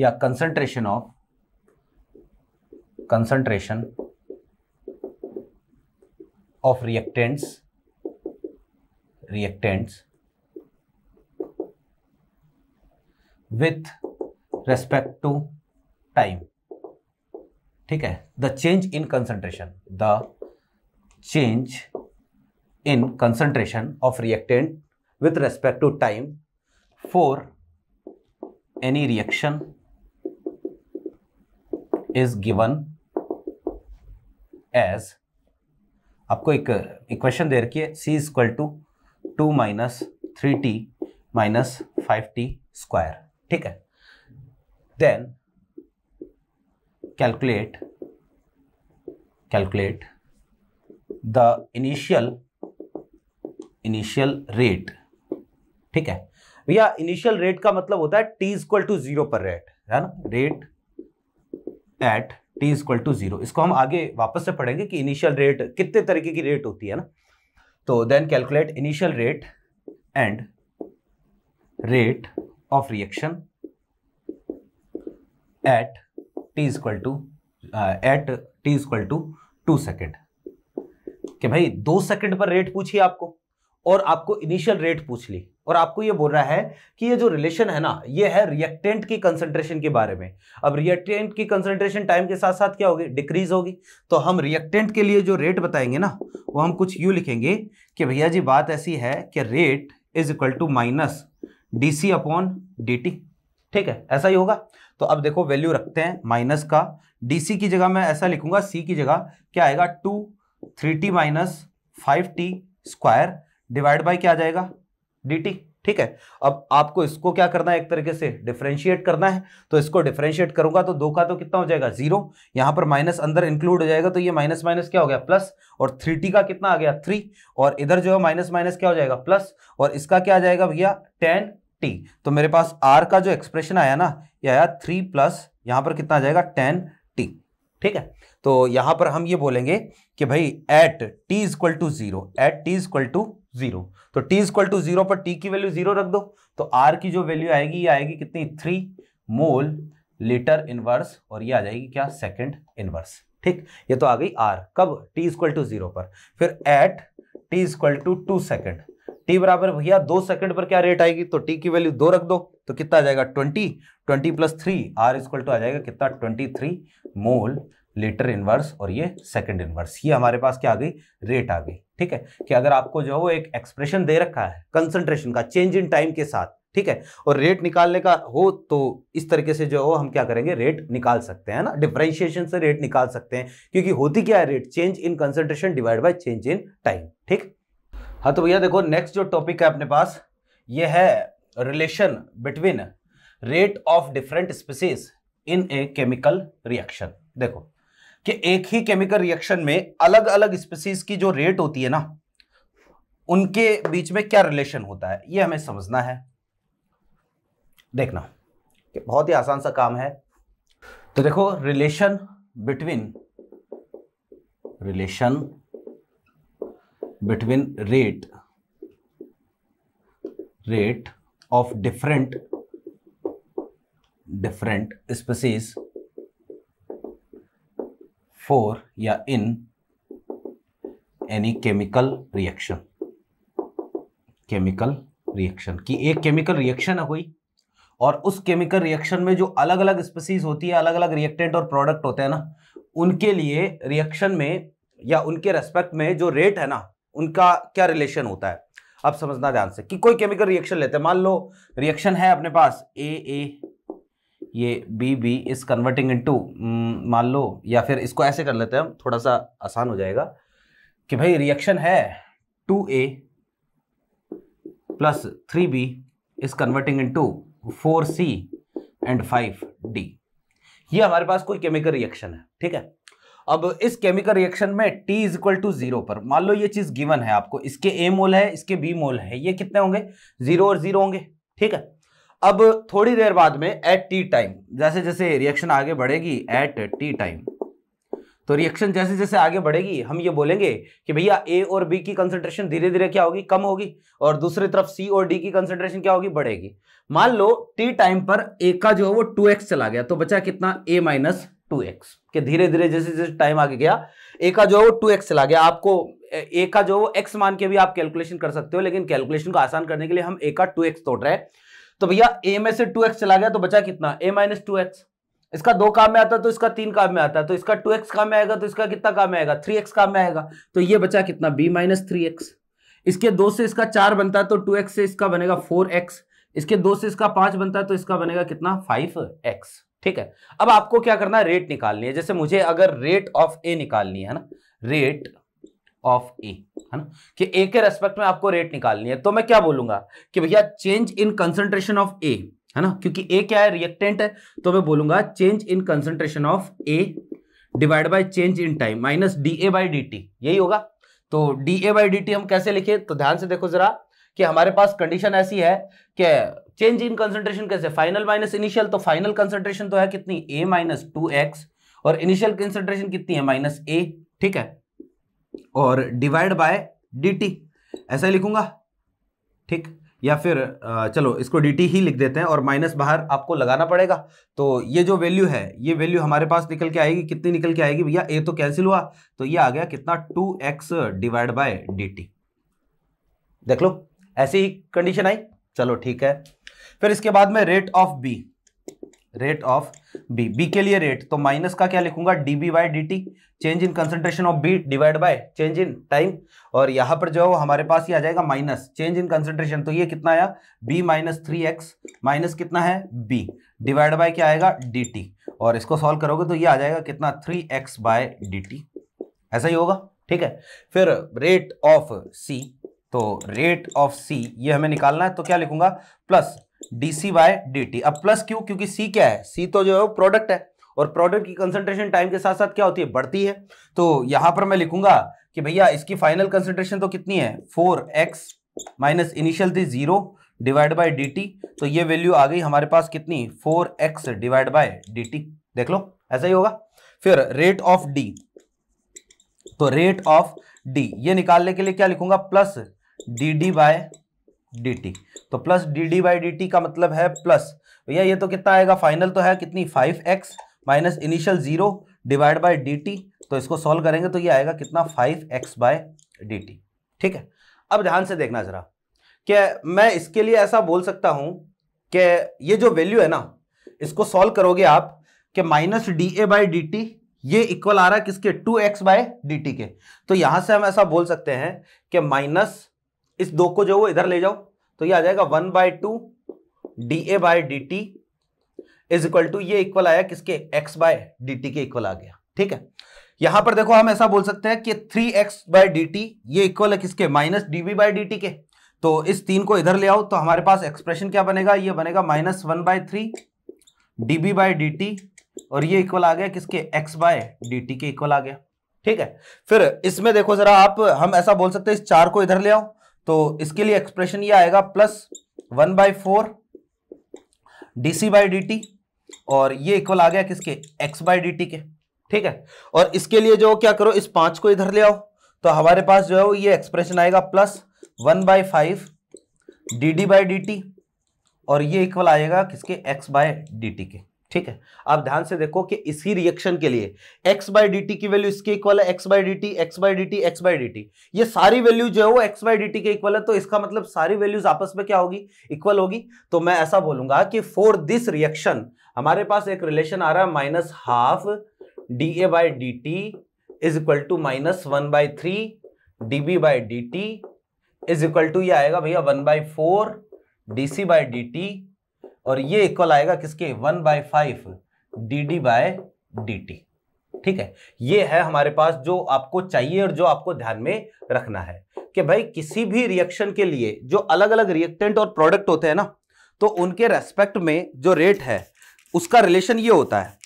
या concentration of concentration of reactants reactants with respect to time ठीक है the change in concentration the change in concentration of reactant with respect to time for any reaction is given as आपको एक इक्वेशन दे रखी है C is equal to two minus three T minus five T square ठीक है then calculate calculate the initial initial rate ठीक है भैया इनिशियल रेट का मतलब होता है टी इक्वल टू जीरो पर रेट है ना rate at T equal to zero इसको हम आगे वापस से पढ़ेंगे कि इनिशियल रेट कितने तरीके की रेट होती है ना तो then calculate initial rate and rate of reaction at T is equal to at T is equal to two second कि भाई दो सेकंड पर रेट पूछी आपको और आपको इनिशियल रेट पूछ ली और आपको ये बोल रहा है कि ये जो रिलेशन है ना ये है रिएक्टेंट की कंसंट्रेशन के बारे में अब रिएक्टेंट की कंसंट्रेशन टाइम के साथ साथ क्या होगी डिक्रीज होगी तो हम रिएक्टेंट के लिए जो रेट बताएंगे ना वो हम कुछ यू लिखेंगे कि भैया जी बात ऐसी है कि rate is equal to minus D C upon D ठीक है ऐसा ही होगा तो अब देखो वैल्यू रखते हैं माइनस का डीसी की जगह मैं ऐसा लिखूंगा सी की जगह क्या आएगा two three T minus five T square divide by क्या आ जाएगा डी ठीक है अब आपको इसको क्या करना है एक तरीके से डिफ्रेंशिएट करना है तो इसको डिफ्रेंशिएट करूंगा तो दो का तो कितना हो जाएगा जीरो यहां पर माइनस अंदर इंक्लूड हो जाएगा तो ये माइनस माइनस क्या हो गया प्लस और थ्री टी का कितना आ गया थ्री और इधर जो है माइनस माइनस क्या हो जाएगा प्लस और इसका क्या आ जाएगा भैया टेन टी तो मेरे पास आर का जो एक्सप्रेशन आया ना ये आया थ्री प्लस यहां पर कितना जाएगा टेन टी ठीक है तो यहां पर हम ये बोलेंगे कि भाई at T is equal to zero at T is equal to zero तो T is equal to zero पर टी की वैल्यू जीरो रख दो तो आर की जो वैल्यू आएगी ये आएगी कितनी थ्री मोल लीटर इनवर्स और ये आ जाएगी क्या सेकेंड इनवर्स ठीक ये तो आ गई आर कब T is equal to zero पर फिर at T is equal to two second T बराबर भैया दो सेकंड पर क्या रेट आएगी तो टी की वैल्यू दो रख दो तो कितना आ जाएगा twenty twenty plus three R is equal to आ जाएगा कितना twenty three mole litre inverse और ये सेकंड इनवर्स ये हमारे पास क्या आ गई रेट आ गई ठीक है कि अगर आपको जो है वो एक एक्सप्रेशन दे रखा है कंसंट्रेशन का चेंज इन टाइम के साथ ठीक है और रेट निकालने का हो तो इस तरीके से जो हो हम क्या करेंगे रेट निकाल सकते हैं ना डिफ्रेंशिएशन से रेट निकाल सकते हैं क्योंकि होती क्या है rate change in concentration divide by change in time ठीक हाँ तो भैया देखो नेक्स्ट जो टॉपिक है अपने पास ये है relation between rate of different species in a chemical reaction देखो कि एक ही केमिकल रिएक्शन में अलग अलग स्पीसीज की जो रेट होती है ना उनके बीच में क्या रिलेशन होता है ये हमें समझना है देखना कि बहुत ही आसान सा काम है तो देखो relation between relation between rate rate of different different species for या in any chemical reaction chemical reaction कि एक chemical reaction है कोई और उस केमिकल रिएक्शन में जो अलग अलग स्पीसीज होती है अलग अलग रिएक्टेंट और प्रोडक्ट होते हैं ना उनके लिए रिएक्शन में या उनके रेस्पेक्ट में जो रेट है ना उनका क्या रिलेशन होता है अब समझना ध्यान से कि कोई केमिकल रिएक्शन लेते हैं मान लो रिएक्शन है अपने पास ए ए ये B B is converting into मान लो या फिर इसको ऐसे कर लेते हैं हम थोड़ा सा आसान हो जाएगा कि भाई रिएक्शन है two A plus three B is converting into four C and five D ये हमारे पास कोई केमिकल रिएक्शन है ठीक है अब इस केमिकल रिएक्शन में T is equal to zero पर मान लो ये चीज गिवन है आपको इसके ए मोल है इसके बी मोल है ये कितने होंगे जीरो और जीरो होंगे ठीक है अब थोड़ी देर बाद में एट टी टाइम जैसे जैसे रिएक्शन आगे बढ़ेगी एट टी टाइम तो रिएक्शन जैसे जैसे आगे बढ़ेगी हम ये बोलेंगे कि भैया ए और बी की कंसेंट्रेशन धीरे धीरे क्या होगी कम होगी और दूसरी तरफ सी और डी की कंसेंट्रेशन क्या होगी बढ़ेगी मान लो टी टाइम पर ए का जो है वो टू एक्स चला गया तो बचा कितना ए माइनस टू एक्स के धीरे धीरे जैसे जैसे टाइम आगे गया ए का जो है वो टू एक्स चला गया आपको ए का जो एक्स मान के भी आप कैलकुलेशन कर सकते हो लेकिन कैलकुलेशन को आसान करने के लिए हम ए का टू एक्स तोड़ रहे हैं तो भैया ए में से टू एक्स चला गया तो बचा कितना ए माइनस टू एक्स इसका दो काम में आता है तो इसका तीन काम में आता है तो इसका टू एक्स काम में आएगा तो इसका कितना काम में आएगा थ्री एक्स काम में आएगा तो ये बचा कितना बी माइनस थ्री एक्स इसके दो से इसका चार बनता है तो टू एक्स से इसका बनेगा फोर एक्स इसके दो से इसका पांच बनता है तो इसका बनेगा कितना फाइव एक्स ठीक है अब आपको क्या करना है रेट निकालनी है जैसे मुझे अगर रेट ऑफ ए निकालनी है ना रेट ऑफ ए है ना कि ए के रेस्पेक्ट में आपको रेट निकालनी है तो मैं क्या बोलूंगा कि भैया change in concentration of A है ना क्योंकि ए क्या है रिएक्टेंट है तो मैं बोलूंगा change in concentration of A divide by change in time minus d A by D t यही होगा तो d A by D t हम कैसे लिखे तो ध्यान से देखो जरा कि हमारे पास कंडीशन ऐसी है कि चेंज इन कंसेंट्रेशन कैसे फाइनल माइनस इनिशियल तो फाइनल कंसेंट्रेशन तो है कितनी ए माइनस टू एक्स और इनिशियल कंसेंट्रेशन कितनी है माइनस ए ठीक है और डिवाइड बाय डी ऐसा लिखूंगा ठीक या फिर चलो इसको डी ही लिख देते हैं और माइनस बाहर आपको लगाना पड़ेगा तो ये जो वैल्यू है ये वैल्यू हमारे पास निकल के आएगी कितनी निकल के आएगी भैया ए तो कैंसिल हुआ तो ये आ गया कितना two x divide by d देख लो ऐसी ही कंडीशन आई चलो ठीक है फिर इसके बाद में rate of B rate of B B के लिए रेट तो माइनस का क्या लिखूंगा d B by D t change in concentration of B divide by change in time और यहां पर जो हमारे पास ही आ जाएगा माइनस चेंज इन कंसेंट्रेशन तो ये कितना आया B minus three x minus कितना है बी डिवाइड बाय क्या आएगा डी टी और इसको सॉल्व करोगे तो ये आ जाएगा कितना three x by D t ऐसा ही होगा ठीक है फिर रेट ऑफ सी तो रेट ऑफ सी ये हमें निकालना है तो क्या लिखूंगा plus d C by d अब प्लस क्यों क्योंकि सी क्या है सी तो जो है वो प्रोडक्ट है और प्रोडक्ट की कंसंट्रेशन टाइम के साथ साथ क्या होती है बढ़ती है तो यहां पर मैं लिखूंगा कि भैया इसकी फाइनल कंसंट्रेशन तो कितनी है फोर एक्स माइनस इनिशियल थी zero divide by D T तो ये वैल्यू आ गई हमारे पास कितनी four x divide by D t देख लो ऐसा ही होगा फिर रेट ऑफ डी तो रेट ऑफ डी ये निकालने के लिए क्या लिखूंगा plus d D by dt तो plus d D by d का मतलब है प्लस भैया ये तो कितना आएगा फाइनल तो है कितनी five x minus initial zero divide by d तो इसको सॉल्व करेंगे तो ये आएगा कितना फाइव एक्स बाय डी ठीक है अब ध्यान से देखना जरा क्या मैं इसके लिए ऐसा बोल सकता हूं कि ये जो वैल्यू है ना इसको सॉल्व करोगे आप कि minus d A by D T ये इक्वल आ रहा है किसके two x by D T के तो यहां से हम ऐसा बोल सकते हैं कि माइनस इस दो को जो वो इधर ले जाओ तो ये आ जाएगा one by two d A by D T is equal to ये इक्वल आया किसके एक्स बाय डी टी के इक्वल आ गया ठीक है यहां पर देखो हम ऐसा बोल सकते हैं कि three x by D T ये इक्वल है किसके minus d B by D T के तो इस तीन को इधर ले आओ तो हमारे पास एक्सप्रेशन क्या बनेगा ये बनेगा minus one by three d B by D T और ये इक्वल आ गया किसके एक्स बाय डी टी के इक्वल आ गया ठीक है फिर इसमें देखो जरा आप हम ऐसा बोल सकते हैं इस चार को इधर ले आओ तो इसके लिए एक्सप्रेशन ये आएगा plus one by four d C by D T और ये इक्वल आ गया किसके एक्स बाई डी टी के ठीक है और इसके लिए जो क्या करो इस पांच को इधर ले आओ तो हमारे पास जो है वो ये एक्सप्रेशन आएगा plus one by five d D by D T और ये इक्वल आएगा किसके एक्स बाय डी टी के ठीक है अब ध्यान से देखो कि इसी रिएक्शन के लिए x बाई डी की वैल्यू इसके इक्वल है x by D t x by D t x by D T ये सारी वैल्यू जो है वो x बाई डी के इक्वल है तो इसका मतलब सारी वैल्यूज आपस में क्या होगी इक्वल होगी तो मैं ऐसा बोलूंगा कि फॉर दिस रिएक्शन हमारे पास एक रिलेशन आ रहा है minus half d A by D T is equal to minus one by three d B by D T is equal to ये आएगा भैया one by four d C by D T और ये इक्वल आएगा किसके one by five d D by D T ठीक है ये है हमारे पास जो आपको चाहिए और जो आपको ध्यान में रखना है कि भाई किसी भी रिएक्शन के लिए जो अलग अलग रिएक्टेंट और प्रोडक्ट होते हैं ना तो उनके रेस्पेक्ट में जो रेट है उसका रिलेशन ये होता है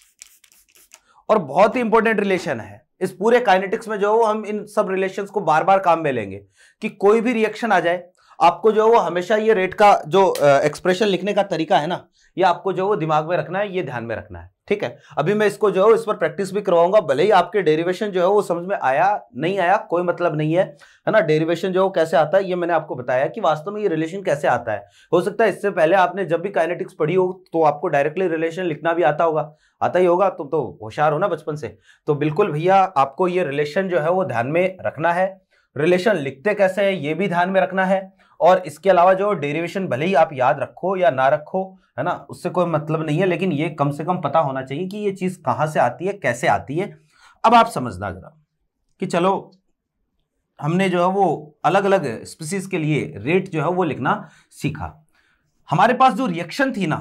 और बहुत ही इंपॉर्टेंट रिलेशन है इस पूरे काइनेटिक्स में जो हम इन सब रिलेशन को बार बार काम में लेंगे कि कोई भी रिएक्शन आ जाए आपको जो है वो हमेशा ये रेट का जो एक्सप्रेशन लिखने का तरीका है ना ये आपको जो है वो दिमाग में रखना है ये ध्यान में रखना है ठीक है अभी मैं इसको जो है इस पर प्रैक्टिस भी करवाऊंगा भले ही आपके डेरिवेशन जो है वो समझ में आया नहीं आया कोई मतलब नहीं है है ना डेरिवेशन जो है कैसे आता है ये मैंने आपको बताया कि वास्तव में ये रिलेशन कैसे आता है हो सकता है इससे पहले आपने जब भी काइनेटिक्स पढ़ी हो तो आपको डायरेक्टली रिलेशन लिखना भी आता होगा आता ही होगा तुम तो, तो होशियार हो ना बचपन से तो बिल्कुल भैया आपको ये रिलेशन जो है वो ध्यान में रखना है रिलेशन लिखते कैसे है ये भी ध्यान में रखना है और इसके अलावा जो डेरिवेशन भले ही आप याद रखो या ना रखो है ना उससे कोई मतलब नहीं है लेकिन ये कम से कम पता होना चाहिए कि ये चीज़ कहां से आती है कैसे आती है अब आप समझना जरा कि चलो हमने जो है वो अलग अलग स्पीसीज के लिए रेट जो है वो लिखना सीखा हमारे पास जो रिएक्शन थी ना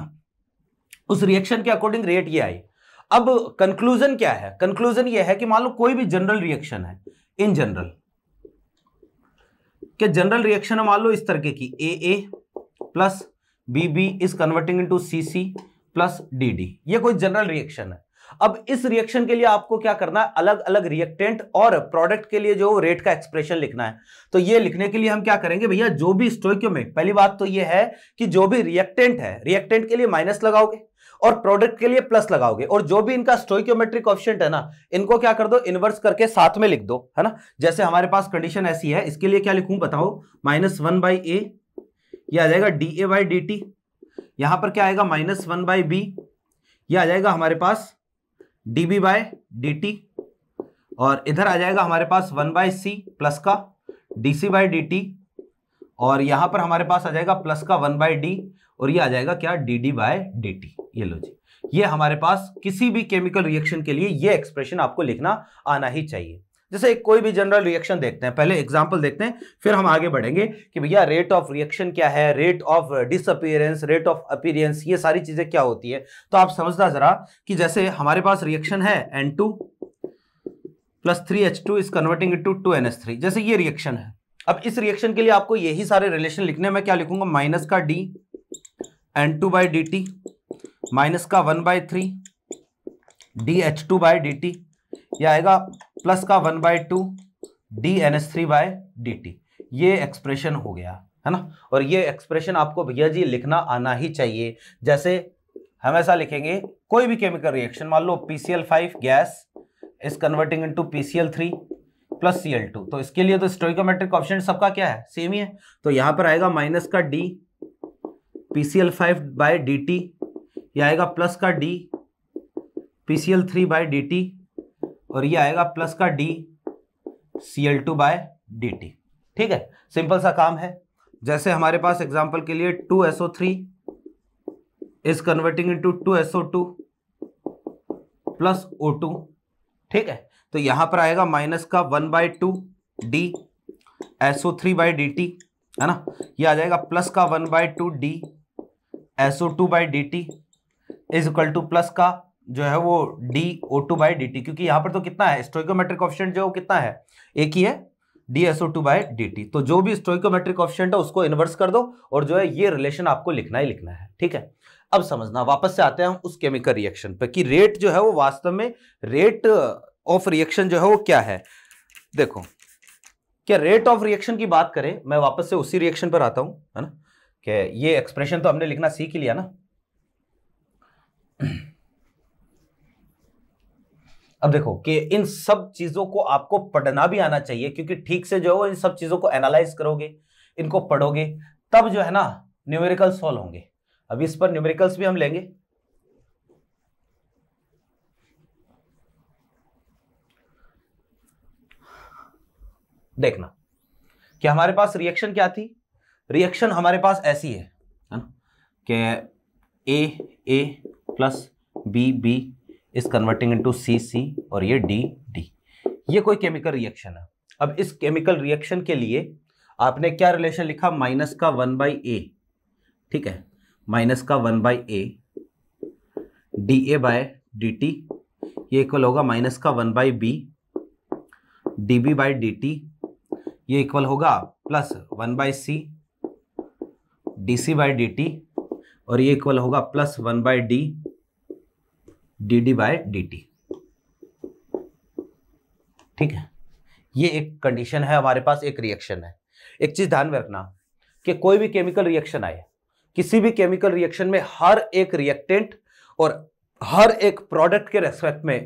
उस रिएक्शन के अकॉर्डिंग रेट ये आई अब कंक्लूजन क्या है कंक्लूजन ये है कि मान लो कोई भी जनरल रिएक्शन है इन जनरल कि जनरल रिएक्शन है मान लो इस तरह की a A plus b B is converting into c C plus d D ये कोई जनरल रिएक्शन है अब इस रिएक्शन के लिए आपको क्या करना है अलग अलग रिएक्टेंट और प्रोडक्ट के लिए जो रेट का एक्सप्रेशन लिखना है तो ये लिखने के लिए हम क्या करेंगे भैया जो भी स्टोइक्योमेट पहली बात तो ये है कि जो भी रिएक्टेंट है रिएक्टेंट के लिए माइनस लगाओगे और प्रोडक्ट के लिए प्लस लगाओगे और जो भी इनका स्टोक्योमेट्रिक ऑप्शन है ना इनको क्या कर दो इनवर्स करके साथ में लिख दो है ना जैसे हमारे पास कंडीशन ऐसी है इसके लिए क्या लिखूं बताओ माइनस वन बाई ए आ जाएगा d A by D T यहां पर क्या आएगा माइनस वन बाई बी आ जाएगा हमारे पास d B by D T और इधर आ जाएगा हमारे पास वन बाय सी प्लस का d C by D T और यहां पर हमारे पास आ जाएगा प्लस का वन बाई डी और ये आ जाएगा क्या d D by D T ये लो जी ये हमारे पास किसी भी केमिकल रिएक्शन के लिए ये एक्सप्रेशन आपको लिखना आना ही चाहिए जैसे एक कोई भी जनरल रिएक्शन देखते हैं पहले एग्जांपल देखते हैं फिर हम आगे बढ़ेंगे कि भैया रेट ऑफ रिएक्शन क्या है rate of disappearance rate of appearance ये सारी चीज़ें क्या होती है तो आप समझना ज़रा कि जैसे हमारे पास रिएक्शन है N two plus three H two is converting to two N S three जैसे ये रिएक्शन है अब इस रिएक्शन के लिए आपको यही सारे रिलेशन लिखने में क्या लिखूंगा माइनस का D N two by D t minus का one by three D H two by D t या आएगा प्लस का one by two D N S three by D T ये एक्सप्रेशन हो गया है ना और ये एक्सप्रेशन आपको भैया जी लिखना आना ही चाहिए जैसे हम ऐसा लिखेंगे कोई भी केमिकल रिएक्शन मान लो P C L five gas is converting into P C L three plus C L two तो इसके लिए तो स्टोइकोमेट्रिक ऑप्शन सबका क्या है सेम ही है तो यहाँ पर आएगा माइनस का d P C L five by D T ये आएगा प्लस का d P C L three by D T और ये आएगा प्लस का d C L two by D T ठीक है सिंपल सा काम है जैसे हमारे पास एग्जाम्पल के लिए two S O three is converting into two S O two plus O two ठीक है तो यहां पर आएगा माइनस का one by two D S O three by D T है ना ये आ जाएगा प्लस का one by two D SO two by D T is equal to plus का जो है वो d O two by D t क्योंकि यहां पर तो कितना है स्टोकोमेट्रिक ऑप्शन जो कितना है एक ही है d SO two by D T तो जो भी स्टोकोमेट्रिक ऑप्शन है उसको इन्वर्स कर दो और जो है ये रिलेशन आपको लिखना ही लिखना है ठीक है अब समझना वापस से आते हैं हम उस केमिकल रिएक्शन पर कि रेट जो है वो वास्तव में रेट ऑफ रिएक्शन जो है वो क्या है देखो क्या रेट ऑफ रिएक्शन की बात करें मैं वापस से उसी रिएक्शन पर आता हूं है ना कि ये एक्सप्रेशन तो हमने लिखना सीख ही लिया ना अब देखो कि इन सब चीजों को आपको पढ़ना भी आना चाहिए क्योंकि ठीक से जो है इन सब चीजों को एनालाइज करोगे इनको पढ़ोगे तब जो है ना न्यूमेरिकल सॉल्व होंगे अब इस पर न्यूमेरिकल्स भी हम लेंगे देखना कि हमारे पास रिएक्शन क्या थी रिएक्शन हमारे पास ऐसी है है ना कि a A plus b B is converting into c C और ये डी डी ये कोई केमिकल रिएक्शन है अब इस केमिकल रिएक्शन के लिए आपने क्या रिलेशन लिखा माइनस का वन बाई ए ठीक है माइनस का one by a d A by D T ये इक्वल होगा माइनस का one by b d B by D T ये इक्वल होगा plus one by c d C by D T और ये इक्वल होगा plus one by d d D by D T ठीक है ये एक कंडीशन है हमारे पास एक रिएक्शन है एक चीज ध्यान में रखना कि कोई भी केमिकल रिएक्शन आए किसी भी केमिकल रिएक्शन में हर एक रिएक्टेंट और हर एक प्रोडक्ट के रेस्पेक्ट में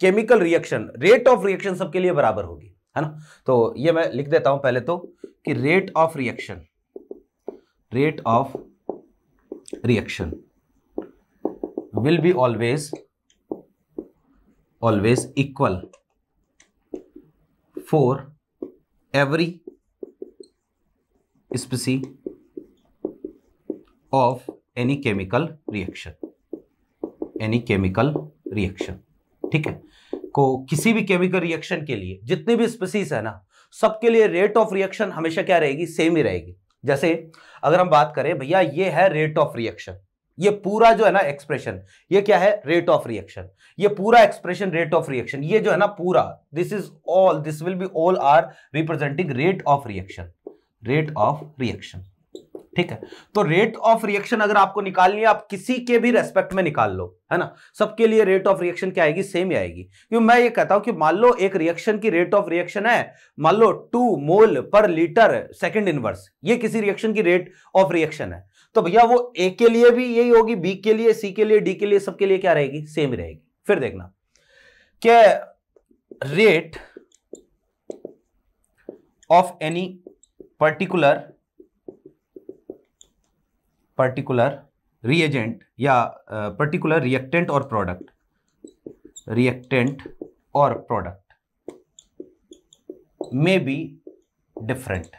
chemical reaction rate of reaction सबके लिए बराबर होगी है ना तो ये मैं लिख देता हूं पहले तो कि rate of reaction rate of reaction will be always always equal for every species of any chemical reaction any chemical reaction ठीक है को किसी भी केमिकल रिएक्शन के लिए जितने भी स्पीसीज है ना सबके लिए रेट ऑफ रिएक्शन हमेशा क्या रहेगी सेम ही रहेगी जैसे अगर हम बात करें भैया ये है रेट ऑफ रिएक्शन ये पूरा जो है ना एक्सप्रेशन ये क्या है रेट ऑफ रिएक्शन ये पूरा एक्सप्रेशन रेट ऑफ रिएक्शन ये जो है ना पूरा this is all this will be all are representing rate of reaction rate of reaction ठीक है तो रेट ऑफ रिएक्शन अगर आपको निकालनी है आप किसी के भी रेस्पेक्ट में निकाल लो है ना सबके लिए रेट ऑफ रिएक्शन क्या आएगी सेम ही आएगी क्योंकि मैं ये कहता हूं कि मान लो एक रिएक्शन की रेट ऑफ रिएक्शन है मान लो टू मोल पर लीटर सेकेंड इनवर्स ये किसी रिएक्शन की रेट ऑफ रिएक्शन है तो भैया वो ए के लिए भी यही होगी बी के लिए सी के लिए डी के लिए सबके लिए क्या रहेगी सेम ही रहेगी फिर देखना क्या rate of any particular particular reagent या पर्टिकुलर रिएक्टेंट और प्रोडक्ट रिएक्टेंट और product may be different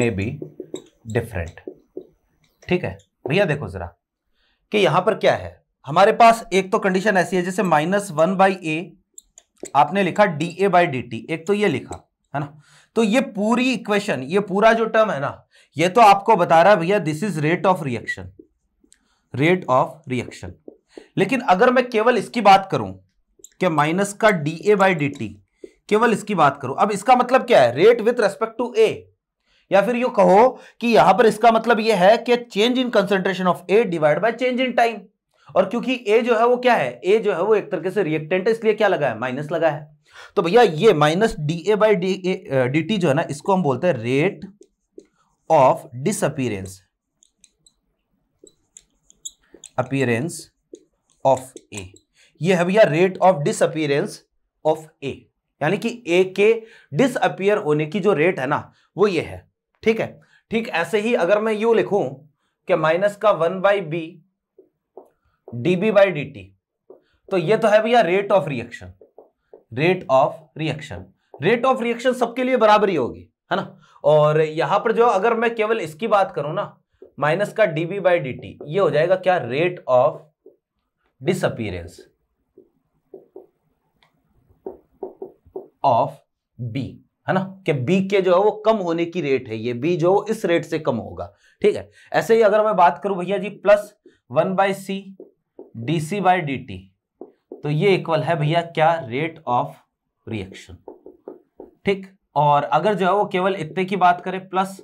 may be different ठीक है भैया देखो जरा कि यहां पर क्या है हमारे पास एक तो कंडीशन ऐसी है जैसे माइनस वन बाई ए आपने लिखा d A by D t एक तो ये लिखा है ना तो ये पूरी इक्वेशन ये पूरा जो टर्म है ना ये तो आपको बता रहा है भैया this is rate of reaction rate of reaction लेकिन अगर मैं केवल इसकी बात करूं कि माइनस का d A by D t केवल इसकी बात करूं अब इसका मतलब क्या है rate with respect to A या फिर यू कहो कि यहां पर इसका मतलब यह है कि change in concentration of A divide by change in time और क्योंकि ए जो है वो क्या है ए जो है वो एक तरीके से रिएक्टेंट है इसलिए क्या लगा है माइनस लगा है तो भैया ये minus d A by d A d t जो है ना इसको हम बोलते हैं rate of disappearance appearance of A ये है भैया rate of disappearance of A यानी कि ए के डिसअपियर होने की जो रेट है ना वो ये है ठीक है ठीक ऐसे ही अगर मैं यू लिखूं कि माइनस का one by b d B by D T तो ये तो है भैया rate of reaction rate of reaction rate of reaction सबके लिए बराबरी होगी है ना और यहां पर जो अगर मैं केवल इसकी बात करूं ना माइनस का डीबी बाई डी टी ये हो जाएगा क्या rate of dis of B है ना कि बी के जो है वो कम होने की रेट है ये बी जो इस रेट से कम होगा ठीक है ऐसे ही अगर मैं बात करूं भैया जी plus one by c d C by D T तो ये इक्वल है भैया क्या रेट ऑफ रिएक्शन ठीक और अगर जो है वो केवल इतने की बात करें plus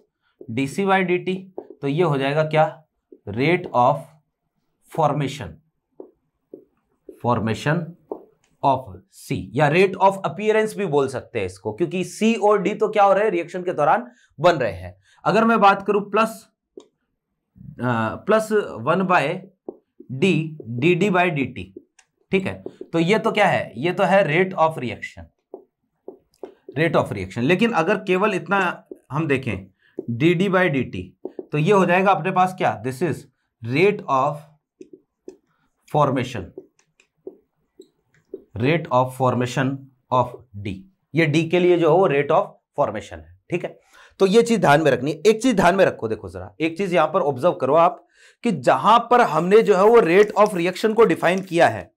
d C by D T तो ये हो जाएगा क्या rate of formation formation of C या रेट ऑफ अपियरेंस भी बोल सकते हैं इसको क्योंकि सी और डी तो क्या हो रहे हैं रिएक्शन के दौरान बन रहे हैं अगर मैं बात करूं plus plus one by d d D by D T ठीक है तो ये तो क्या है ये तो है rate of reaction rate of reaction लेकिन अगर केवल इतना हम देखें D D by D T तो ये हो जाएगा अपने पास क्या this is rate of formation rate of formation of D ये डी के लिए जो है वो रेट ऑफ फॉर्मेशन है ठीक है तो ये चीज ध्यान में रखनी है एक चीज ध्यान में रखो देखो जरा एक चीज यहां पर ऑब्जर्व करो आप कि जहां पर हमने जो है वो रेट ऑफ रिएक्शन को डिफाइन किया है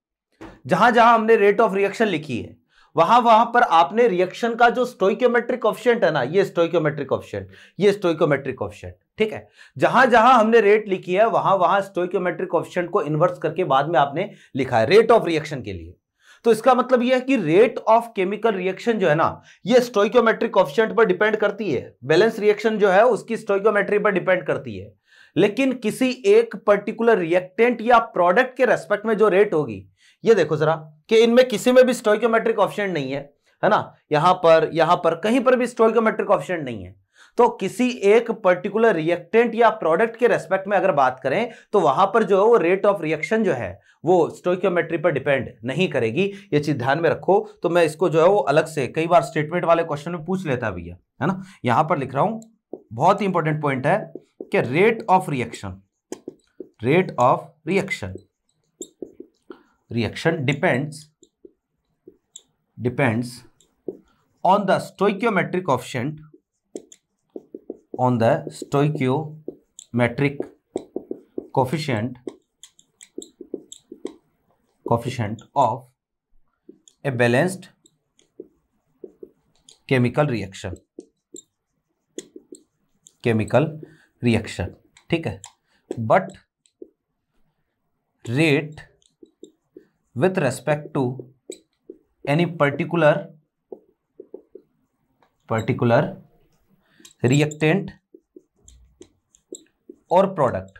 जहां जहां हमने रेट ऑफ रिएक्शन लिखी है वहां वहां पर आपने रिएक्शन का जो स्टोइक्योमेट्रिक ऑप्शन है ना ये स्टोइक्योमेट्रिक ऑप्शन ये स्टोइक्योमेट्रिक ऑप्शन ठीक है जहां जहां हमने रेट लिखी है वहां वहां स्टोइक्योमेट्रिक ऑप्शन को इन्वर्स करके बाद में आपने लिखा है रेट ऑफ रिएक्शन के लिए तो इसका मतलब यह है कि रेट ऑफ केमिकल रिएक्शन जो है ना ये स्टोइक्योमेट्रिक ऑप्शन पर डिपेंड करती है बैलेंस रिएक्शन जो है उसकी स्टोइक्योमेट्री पर डिपेंड करती है लेकिन किसी एक पर्टिकुलर रिएक्टेंट या प्रोडक्ट के रेस्पेक्ट में जो रेट होगी ये देखो जरा कि इनमें किसी में भी स्टोइकोमेट्रिक ऑप्शन नहीं है है ना यहां पर यहां पर कहीं पर भी स्टोइकोमेट्रिक ऑप्शन नहीं है तो किसी एक पर्टिकुलर रिएक्टेंट या प्रोडक्ट के रेस्पेक्ट में अगर बात करें तो वहां पर जो है वो रेट ऑफ रिएक्शन जो है वो स्टोइक्योमेट्री पर डिपेंड नहीं करेगी ये चीज ध्यान में रखो तो मैं इसको जो है वो अलग से कई बार स्टेटमेंट वाले क्वेश्चन में पूछ लेता भैया है ना यहां पर लिख रहा हूं बहुत ही इंपॉर्टेंट पॉइंट है कि rate of reaction rate of reaction reaction depends depends on the stoichiometric coefficient on the stoichiometric coefficient coefficient of a balanced chemical reaction chemical reaction ठीक है but rate with respect to any particular particular reactant or product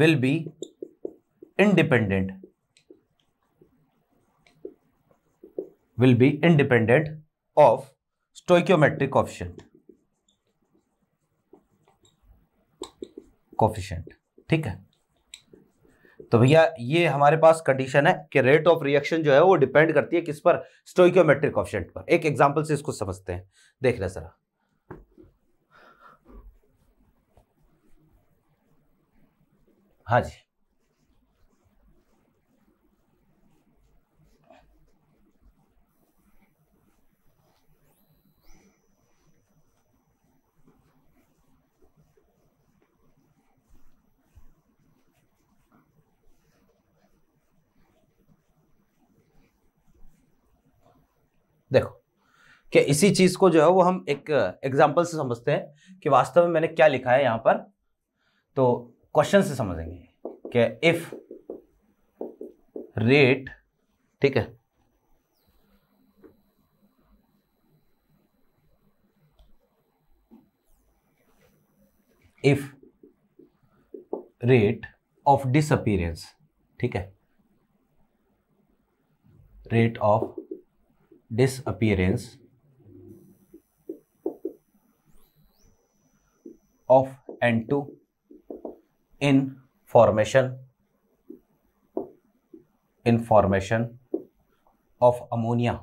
will be independent will be independent of stoichiometric coefficient coefficient ठीक है तो भैया ये हमारे पास कंडीशन है कि रेट ऑफ रिएक्शन जो है वो डिपेंड करती है किस पर स्टोकियोमेट्रिक ऑप्शन पर एक एग्जाम्पल से इसको समझते हैं देख रहे सर हाँ जी कि इसी चीज को जो है वो हम एक एग्जाम्पल से समझते हैं कि वास्तव में मैंने क्या लिखा है यहां पर तो क्वेश्चन से समझेंगे कि इफ रेट ठीक है इफ रेट ऑफ डिसअपीरेंस ठीक है rate of disappearance of N2 in formation in formation of ammonia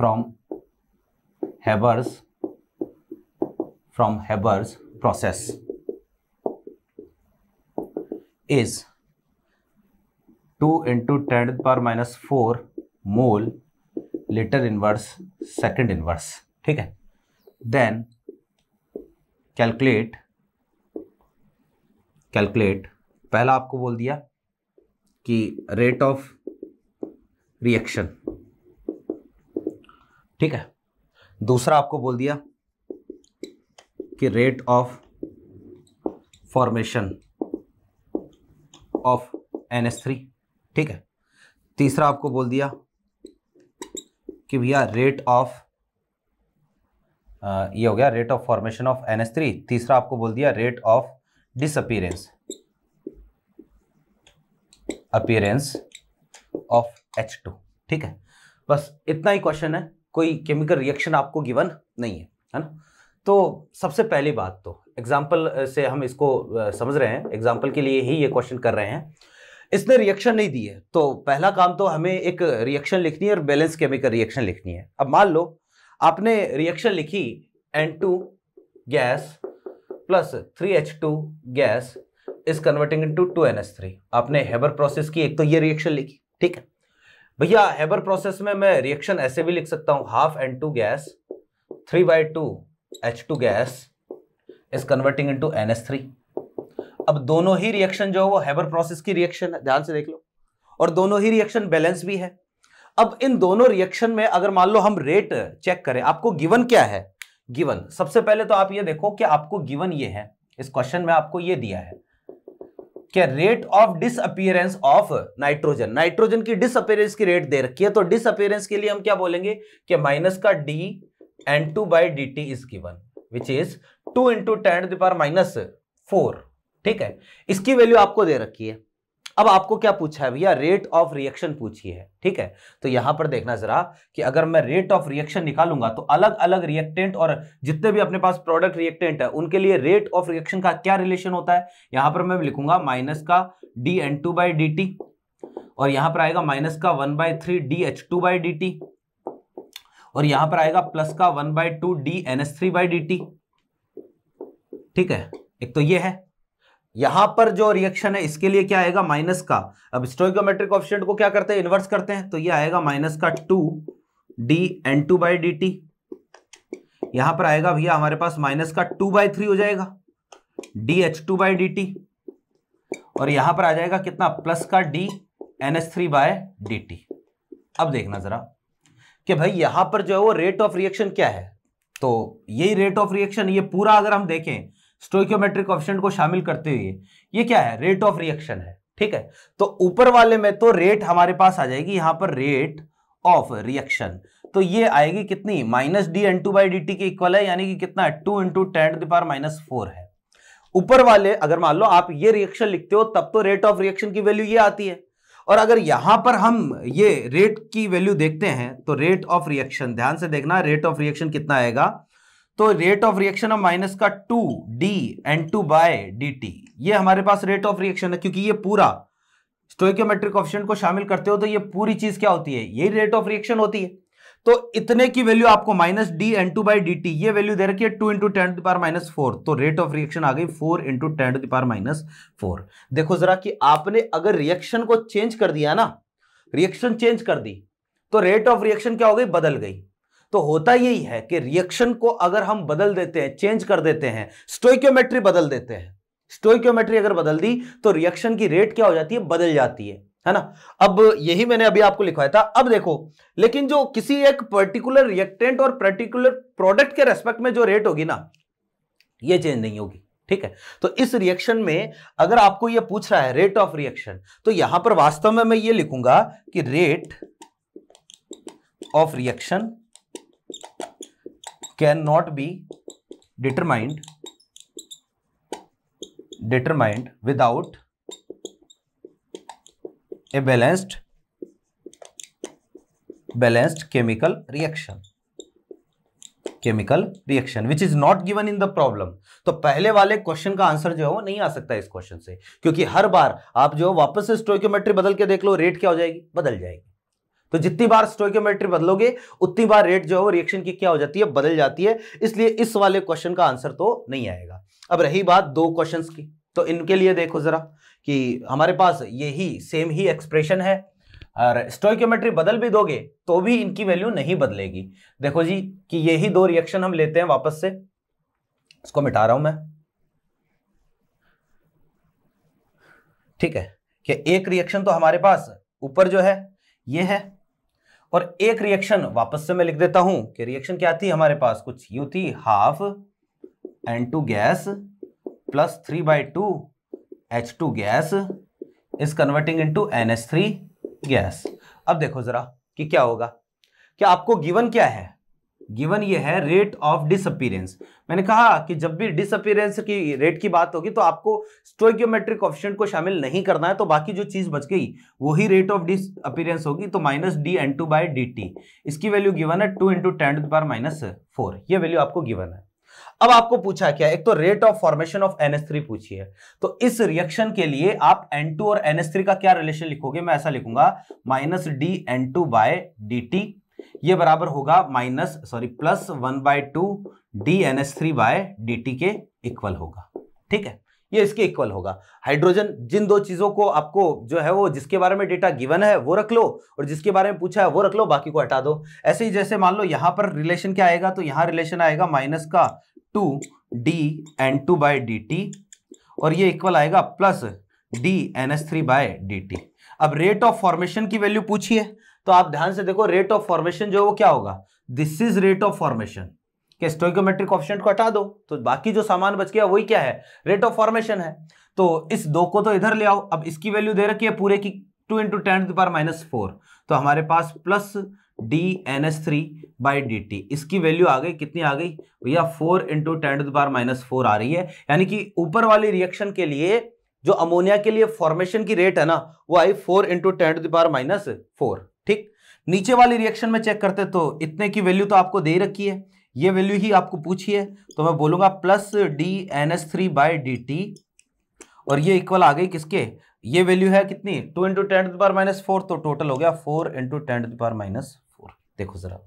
from Haber's from Haber's process is 2 into 10 to the power minus 4 mole liter inverse second inverse ठीक है देन कैलकुलेट कैलकुलेट पहला आपको बोल दिया कि रेट ऑफ रिएक्शन ठीक है दूसरा आपको बोल दिया कि rate of formation of N S three ठीक है तीसरा आपको बोल दिया कि भैया रेट ऑफ uh, ये हो गया rate of formation of N S three तीसरा आपको बोल दिया rate of disappearance appearance of H two ठीक है बस इतना ही क्वेश्चन है कोई केमिकल रिएक्शन आपको गिवन नहीं है है ना तो सबसे पहली बात तो एग्जाम्पल से हम इसको uh, समझ रहे हैं एग्जाम्पल के लिए ही ये क्वेश्चन कर रहे हैं इसने रिएक्शन नहीं दी है तो पहला काम तो हमें एक रिएक्शन लिखनी है और बैलेंस केमिकल रिएक्शन लिखनी है अब मान लो आपने रिएक्शन लिखी N two gas plus three H two gas is converting into two N S three आपने हैबर प्रोसेस की एक तो ये रिएक्शन लिखी ठीक है भैया हैबर प्रोसेस में मैं रिएक्शन ऐसे भी लिख सकता हूँ half N two gas three by two H two gas is converting into N S three अब दोनों ही रिएक्शन जो है वो हैबर प्रोसेस की रिएक्शन है ध्यान से देख लो और दोनों ही रिएक्शन बैलेंस भी है अब इन दोनों रिएक्शन में अगर मान लो हम रेट चेक करें आपको गिवन क्या है गिवन सबसे पहले तो आप ये देखो कि आपको गिवन ये है इस क्वेश्चन में आपको ये दिया है कि rate of disappearance of nitrogen nitrogen की डिसअपियरेंस की रेट दे रखी है तो डिसअपियरेंस के लिए हम क्या बोलेंगे कि माइनस का D N two by D T is given which is two into ten the power minus four ठीक है इसकी वैल्यू आपको दे रखी है अब आपको क्या पूछा है भैया रेट ऑफ रिएक्शन पूछी है ठीक है तो यहां पर देखना जरा कि अगर मैं रेट ऑफ रिएक्शन निकालूंगा तो अलग अलग रिएक्टेंट और जितने भी अपने पास प्रोडक्ट रिएक्टेंट है उनके लिए रेट ऑफ रिएक्शन का क्या रिलेशन होता है यहां पर मैं लिखूंगा माइनस का D N two by D T और यहां पर आएगा माइनस का one by three D H two by D T और यहां पर आएगा प्लस का one by two D N S three by D T ठीक है एक तो ये है यहां पर जो रिएक्शन है इसके लिए क्या आएगा माइनस का अब स्टोकोमेट्रिक ऑप्शन को क्या करते हैं इन्वर्स करते हैं तो ये आएगा माइनस का two D N two by D T यहां पर आएगा भैया हमारे पास माइनस का टू बाई थ्री हो जाएगा D H two by D T और यहां पर आ जाएगा कितना प्लस का D N S three by D T अब देखना जरा कि भाई यहां पर जो है वो रेट ऑफ रिएक्शन क्या है तो यही रेट ऑफ रिएक्शन ये पूरा अगर हम देखें स्टोइक्योमेट्रिक ऑप्शन को शामिल करते हुए ये क्या है रेट ऑफ रिएक्शन है ठीक है तो ऊपर वाले में तो रेट हमारे पास आ जाएगी यहां पर रेट ऑफ रिएक्शन तो ये आएगी कितनी minus D N two by D T के इक्वल है यानी कि कितना two into ten the power minus four है ऊपर वाले अगर मान लो आप ये रिएक्शन लिखते हो तब तो रेट ऑफ रिएक्शन की वैल्यू ये आती है और अगर यहां पर हम ये रेट की वैल्यू देखते हैं तो रेट ऑफ रिएक्शन ध्यान से देखना रेट ऑफ रिएक्शन कितना आएगा तो rate of reaction of minus का two D N two by D T ये हमारे पास रेट ऑफ रिएक्शन है क्योंकि ये पूरा स्टोकियोमेट्रिक ऑप्शन को शामिल करते हो तो ये पूरी चीज क्या होती है यही रेट ऑफ रिएक्शन होती है तो इतने की वैल्यू आपको minus D N two by D T ये वैल्यू दे रखी है two into ten to minus four तो रेट ऑफ रिएक्शन आ गई four into ten to minus four देखो जरा कि आपने अगर रिएक्शन को चेंज कर दिया ना रिएक्शन चेंज कर दी तो रेट ऑफ रिएक्शन क्या हो गई बदल गई तो होता यही है कि रिएक्शन को अगर हम बदल देते हैं चेंज कर देते हैं स्टोइक्योमेट्री बदल देते हैं स्टोइक्योमेट्री अगर बदल दी तो रिएक्शन की रेट क्या हो जाती है बदल जाती है है ना अब यही मैंने अभी आपको लिखवाया था अब देखो लेकिन जो किसी एक पर्टिकुलर रिएक्टेंट और पर्टिकुलर प्रोडक्ट के रेस्पेक्ट में जो रेट होगी ना ये चेंज नहीं होगी ठीक है तो इस रिएक्शन में अगर आपको ये पूछ रहा है रेट ऑफ रिएक्शन तो यहां पर वास्तव में मैं ये लिखूंगा कि rate of reaction can not be determined determined without a balanced balanced chemical reaction chemical reaction which is not given in the problem तो पहले वाले क्वेश्चन का आंसर जो है वो नहीं आ सकता इस क्वेश्चन से क्योंकि हर बार आप जो वापस से स्टोइकोमेट्री बदल के देख लो रेट क्या हो जाएगी बदल जाएगी तो जितनी बार स्टोकियोमेट्री बदलोगे उतनी बार रेट जो है वो रिएक्शन की क्या हो जाती है बदल जाती है इसलिए इस वाले क्वेश्चन का आंसर तो नहीं आएगा अब रही बात दो क्वेश्चन की तो इनके लिए देखो ज़रा कि हमारे पास यही सेम ही एक्सप्रेशन है और स्टोकियोमेट्री बदल भी दोगे तो भी इनकी वैल्यू नहीं बदलेगी देखो जी कि यही दो रिएक्शन हम लेते हैं वापस से इसको मिटा रहा हूं मैं ठीक है कि एक रिएक्शन तो हमारे पास ऊपर जो है ये है और एक रिएक्शन वापस से मैं लिख देता हूं कि रिएक्शन क्या थी हमारे पास कुछ यू थी half N two gas plus three by two H two gas is converting into N S three gas अब देखो जरा कि क्या होगा क्या आपको गिवन क्या है गिवन ये है रेट ऑफ डिसअपीरेंस मैंने कहा कि जब भी डिसअपीरेंस की रेट की बात होगी तो आपको स्टोक्योमेट्रिक ऑप्शन को शामिल नहीं करना है तो बाकी जो चीज़ बच गई वही रेट ऑफ डिसअपीरेंस होगी तो minus D N two by D T इसकी वैल्यू गिवन है two into ten to minus four ये वैल्यू आपको गिवन है अब आपको पूछा क्या एक तो rate of formation of N NH3 पूछिए तो इस रिएक्शन के लिए आप N2 और NH3 का क्या रिलेशन लिखोगे मैं ऐसा लिखूंगा minus D N two by D T ये बराबर होगा minus sorry plus one by two D N S three by D T के इक्वल होगा ठीक है ये इसके इक्वल होगा हाइड्रोजन जिन दो चीजों को आपको जो है वो जिसके बारे में डेटा गिवन है वो रख लो और जिसके बारे में पूछा है वो रख लो बाकी को हटा दो ऐसे ही जैसे मान लो यहां पर रिलेशन क्या आएगा तो यहां रिलेशन आएगा माइनस का two D N two by D T और ये इक्वल आएगा plus D N S three by D T अब रेट ऑफ फॉर्मेशन की वैल्यू पूछिए तो आप ध्यान से देखो रेट ऑफ फॉर्मेशन जो है वो क्या होगा this is rate of formation के स्टोकोमेट्रिक ऑप्शन को हटा दो तो बाकी जो सामान बच गया वही क्या है रेट ऑफ फॉर्मेशन है तो इस दो को तो इधर ले आओ अब इसकी वैल्यू दे रखी है पूरे की टू इंटू टेन पर माइनस फोर तो हमारे पास plus D N S three by D T इसकी वैल्यू आ गई कितनी आ गई भैया फोर इंटू टेन पर माइनस फोर आ रही है यानी कि ऊपर वाली रिएक्शन के लिए जो अमोनिया के लिए फॉर्मेशन की रेट है ना वो आई four into ten to the power minus four ठीक नीचे वाली रिएक्शन में चेक करते तो इतने की वैल्यू तो आपको दे रखी है ये वैल्यू ही आपको पूछी है तो मैं बोलूंगा plus D N S three by D T और ये इक्वल आ गई किसके ये वैल्यू है कितनी two into ten to the power minus four तो टोटल हो गया four into ten to the power minus four देखो जरा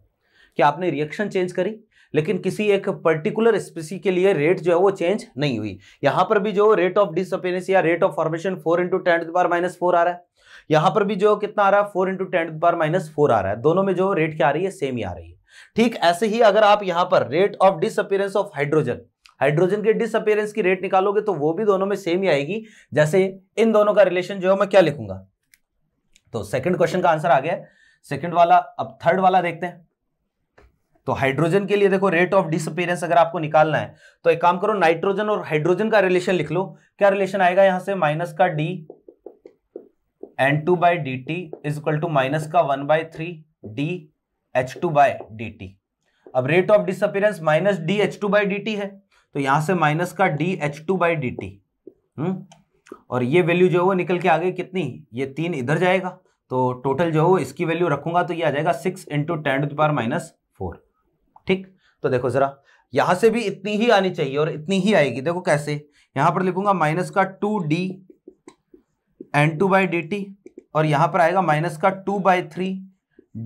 क्या आपने रिएक्शन चेंज करी लेकिन किसी एक पर्टिकुलर स्पीसी के लिए रेट जो है वो चेंज नहीं हुई यहां पर भी जो रेट ऑफ डिसअपेरेंस या rate of formation four into ten power minus four आ रहा है यहां पर भी जो कितना आ रहा है four into ten power minus four आ रहा है दोनों में जो रेट क्या आ रही है सेम ही आ रही है ठीक ऐसे ही अगर आप यहां पर rate of disappearance of hydrogen hydrogen के डिसअपेरेंस की रेट निकालोगे तो वो भी दोनों में सेम ही आएगी जैसे इन दोनों का रिलेशन जो है मैं क्या लिखूंगा तो सेकंड क्वेश्चन का आंसर आ गया सेकंड वाला अब थर्ड वाला देखते हैं तो हाइड्रोजन के लिए देखो रेट ऑफ डिसअपियरेंस अगर आपको निकालना है तो एक काम करो नाइट्रोजन और हाइड्रोजन का रिलेशन लिख लो क्या रिलेशन आएगा यहां से माइनस का D N two by D T is equal to minus का one by three D H two by D T अब rate of disappearance minus D H two by D T है तो यहां से माइनस का D H two by D T और ये वैल्यू जो है वो निकल के आगे कितनी ये तीन इधर जाएगा तो टोटल जो है वो इसकी वैल्यू रखूंगा तो ये आ जाएगा six into ten to power minus ठीक तो देखो जरा यहां से भी इतनी ही आनी चाहिए और इतनी ही आएगी देखो कैसे यहां पर लिखूंगा माइनस का two D N two by D T और यहां पर आएगा माइनस का two by three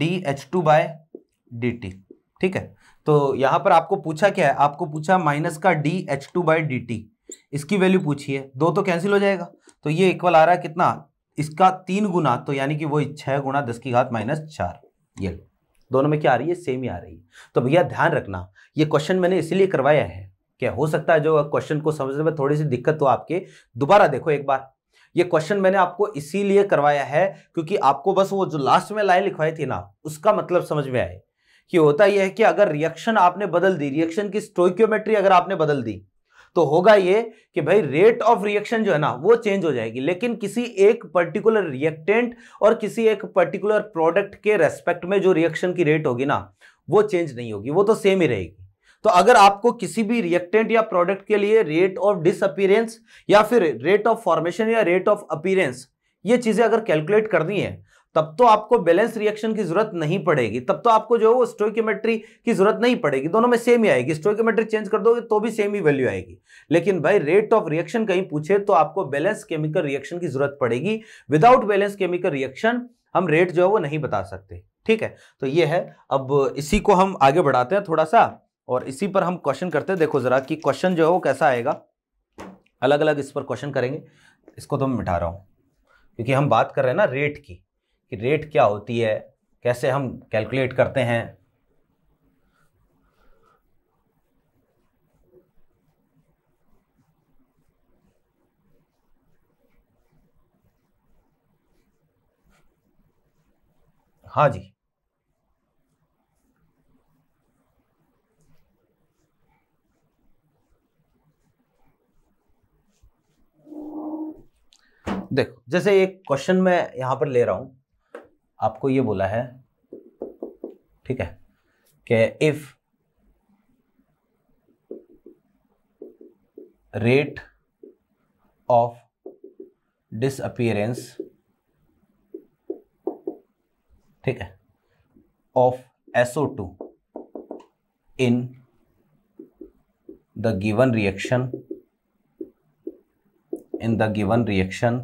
D H two by D T ठीक है तो यहां पर आपको पूछा क्या है आपको पूछा माइनस का D H two by D T इसकी वैल्यू पूछी है दो तो कैंसिल हो जाएगा तो ये इक्वल आ रहा है कितना इसका तीन गुना तो यानी कि वो छह गुना दस की घात माइनस चार ये दोनों में क्या आ रही है सेम ही आ रही है तो भैया ध्यान रखना ये क्वेश्चन मैंने इसीलिए करवाया है क्या हो सकता है जो क्वेश्चन को समझने में थोड़ी सी दिक्कत हो तो आपके दोबारा देखो एक बार ये क्वेश्चन मैंने आपको इसीलिए करवाया है क्योंकि आपको बस वो जो लास्ट में लाइन लिखवाई थी ना उसका मतलब समझ में आए कि होता यह है कि अगर रिएक्शन आपने बदल दी रिएक्शन की स्टोक्योमेट्री अगर आपने बदल दी तो होगा ये कि भाई रेट ऑफ रिएक्शन जो है ना वो चेंज हो जाएगी लेकिन किसी एक पर्टिकुलर रिएक्टेंट और किसी एक पर्टिकुलर प्रोडक्ट के रेस्पेक्ट में जो रिएक्शन की रेट होगी ना वो चेंज नहीं होगी वो तो सेम ही रहेगी तो अगर आपको किसी भी रिएक्टेंट या प्रोडक्ट के लिए रेट ऑफ डिसअपीरेंस या फिर रेट ऑफ फॉर्मेशन या रेट ऑफ अपीरेंस ये चीज़ें अगर कैलकुलेट करनी है तब तो आपको बैलेंस रिएक्शन की जरूरत नहीं पड़ेगी तब तो आपको जो है वो की जरूरत नहीं पड़ेगी दोनों में सेम ही आएगी स्टोकोमेट्री चेंज कर दोगे तो भी सेम ही वैल्यू आएगी लेकिन भाई रेट ऑफ रिएक्शन कहीं पूछे तो आपको बैलेंस केमिकल रिएक्शन की जरूरत पड़ेगी विदाउट बैलेंस केमिकल रिएक्शन हम रेट जो है वो नहीं बता सकते ठीक है तो ये है अब इसी को हम आगे बढ़ाते हैं थोड़ा सा और इसी पर हम क्वेश्चन करते हैं देखो जरा कि क्वेश्चन जो है वो कैसा आएगा अलग अलग इस पर क्वेश्चन करेंगे इसको तो मैं मिटा रहा हूँ क्योंकि हम बात कर रहे हैं ना रेट की कि रेट क्या होती है कैसे हम कैलकुलेट करते हैं हाँ जी देखो जैसे एक क्वेश्चन मैं यहां पर ले रहा हूं आपको ये बोला है ठीक है कि इफ रेट ऑफ डिसअपियरेंस ठीक है of SO two in the given reaction in the given reaction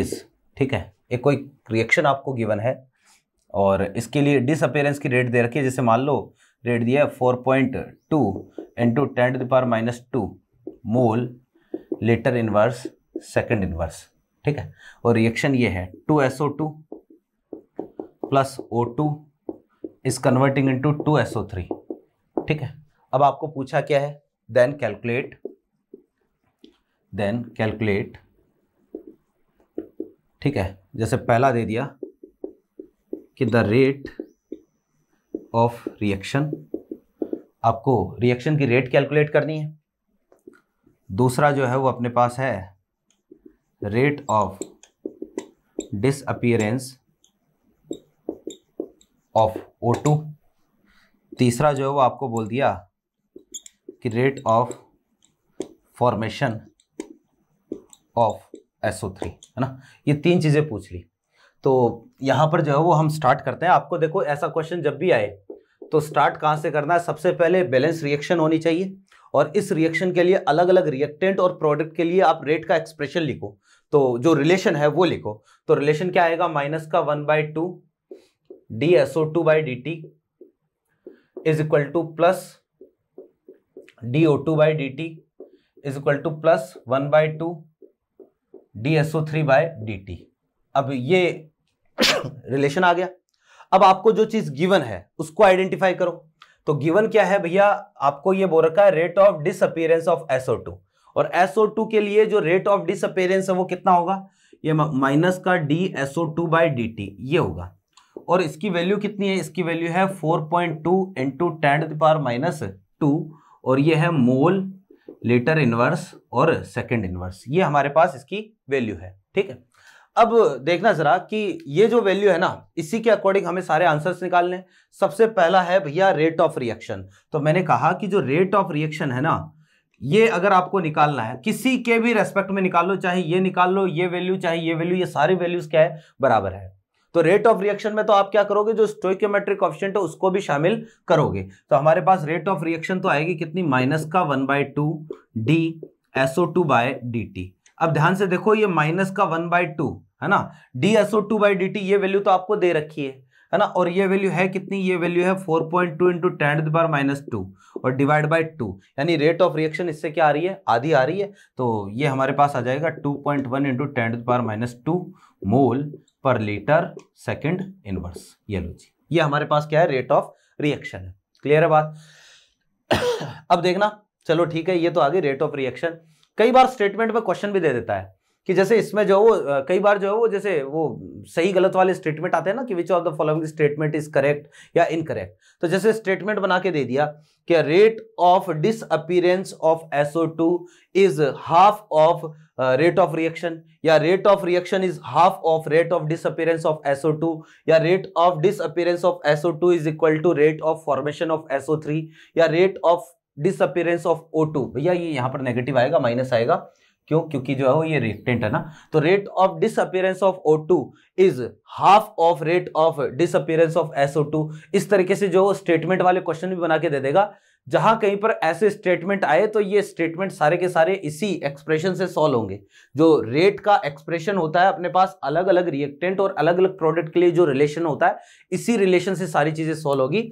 is ठीक है एक कोई रिएक्शन आपको गिवन है और इसके लिए डिसअपेयरेंस की रेट दे रखी है जैसे मान लो रेट दिया है four point two into ten to power minus two mole litre inverse second inverse ठीक है और रिएक्शन ये है two S O two plus O two is converting into two S O three ठीक है अब आपको पूछा क्या है देन कैलकुलेट देन कैलकुलेट ठीक है जैसे पहला दे दिया कि द रेट ऑफ रिएक्शन आपको रिएक्शन की रेट कैलकुलेट करनी है दूसरा जो है वो अपने पास है rate of disappearance of O2 तीसरा जो है वो आपको बोल दिया कि rate of formation of SO3 है ना ये तीन चीज़ें पूछ ली तो यहाँ पर जो है वो हम स्टार्ट करते हैं आपको देखो ऐसा क्वेश्चन जब भी आए तो स्टार्ट कहाँ से करना है सबसे पहले बैलेंस रिएक्शन होनी चाहिए और इस रिएक्शन के लिए अलग अलग रिएक्टेंट और प्रोडक्ट के लिए आप रेट का एक्सप्रेशन लिखो तो जो रिलेशन है वो लिखो तो रिलेशन क्या आएगा माइनस का one by two D S O two by D T is equal to plus D O two by D T is equal to plus one by two D SO three by D T अब ये रिलेशन आ गया अब आपको जो चीज गिवन है उसको आइडेंटिफाई करो तो गिवन क्या है भैया आपको ये बोल रखा है rate of disappearance of SO और एसओ के लिए जो रेट ऑफ डिसअपियरेंस है वो कितना होगा ये माइनस का D SO two by D T ये होगा और इसकी वैल्यू कितनी है इसकी वैल्यू है four point two into ten power minus two और ये है मोल लेटर इनवर्स और सेकेंड इनवर्स ये हमारे पास इसकी वैल्यू है ठीक है अब देखना जरा कि ये जो वैल्यू है ना इसी के अकॉर्डिंग हमें सारे आंसर्स निकालने सबसे पहला है भैया रेट ऑफ रिएक्शन तो मैंने कहा कि जो रेट ऑफ रिएक्शन है ना ये अगर आपको निकालना है किसी के भी रेस्पेक्ट में निकाल लो चाहे ये निकाल लो ये वैल्यू चाहे ये वैल्यू ये सारी वैल्यूज क्या है बराबर है तो रेट ऑफ रिएक्शन में तो आप क्या करोगे जो स्टोकियोमेट्रिक ऑप्शन है उसको भी शामिल करोगे तो हमारे पास रेट ऑफ रिएक्शन तो आएगी कितनी माइनस का one by two D SO two by D T अब ध्यान से देखो ये माइनस का वन बाय टू है ना D SO two by D T ये वैल्यू तो आपको दे रखी है है ना और ये वैल्यू है कितनी ये वैल्यू है four point two into ten power minus two और डिवाइड बाई टू यानी रेट ऑफ रिएक्शन इससे क्या आ रही है आधी आ रही है तो ये हमारे पास आ जाएगा two point one into ten power minus two mole पर लीटर सेकेंड इनवर्स ये लो जी ये हमारे पास क्या है रेट ऑफ रिएक्शन है क्लियर है बात अब देखना चलो ठीक है ये तो आगे रेट ऑफ रिएक्शन कई बार स्टेटमेंट में क्वेश्चन भी दे देता है कि जैसे इसमें जो वो कई बार जो है वो जैसे वो सही गलत वाले स्टेटमेंट आते हैं ना कि which of the following statement is correct या इनकरेक्ट तो जैसे स्टेटमेंट बना के दे दिया कि rate of disappearance of SO two is half of rate of reaction या rate of reaction is half of rate of disappearance of SO two या rate of disappearance of SO two is equal to rate of formation of SO three या rate of disappearance of O two भैया ये यहाँ पर नेगेटिव आएगा माइनस आएगा क्यों क्योंकि जो है वो ये रिएक्टेंट है ना तो rate of disappearance of O two is half of rate of disappearance of SO two इस तरीके से जो स्टेटमेंट वाले क्वेश्चन भी बना के दे देगा जहां कहीं पर ऐसे स्टेटमेंट आए तो ये स्टेटमेंट सारे के सारे इसी एक्सप्रेशन से सॉल्व होंगे जो रेट का एक्सप्रेशन होता है अपने पास अलग अलग रिएक्टेंट और अलग अलग प्रोडक्ट के लिए जो रिलेशन होता है इसी रिलेशन से सारी चीजें सॉल्व होगी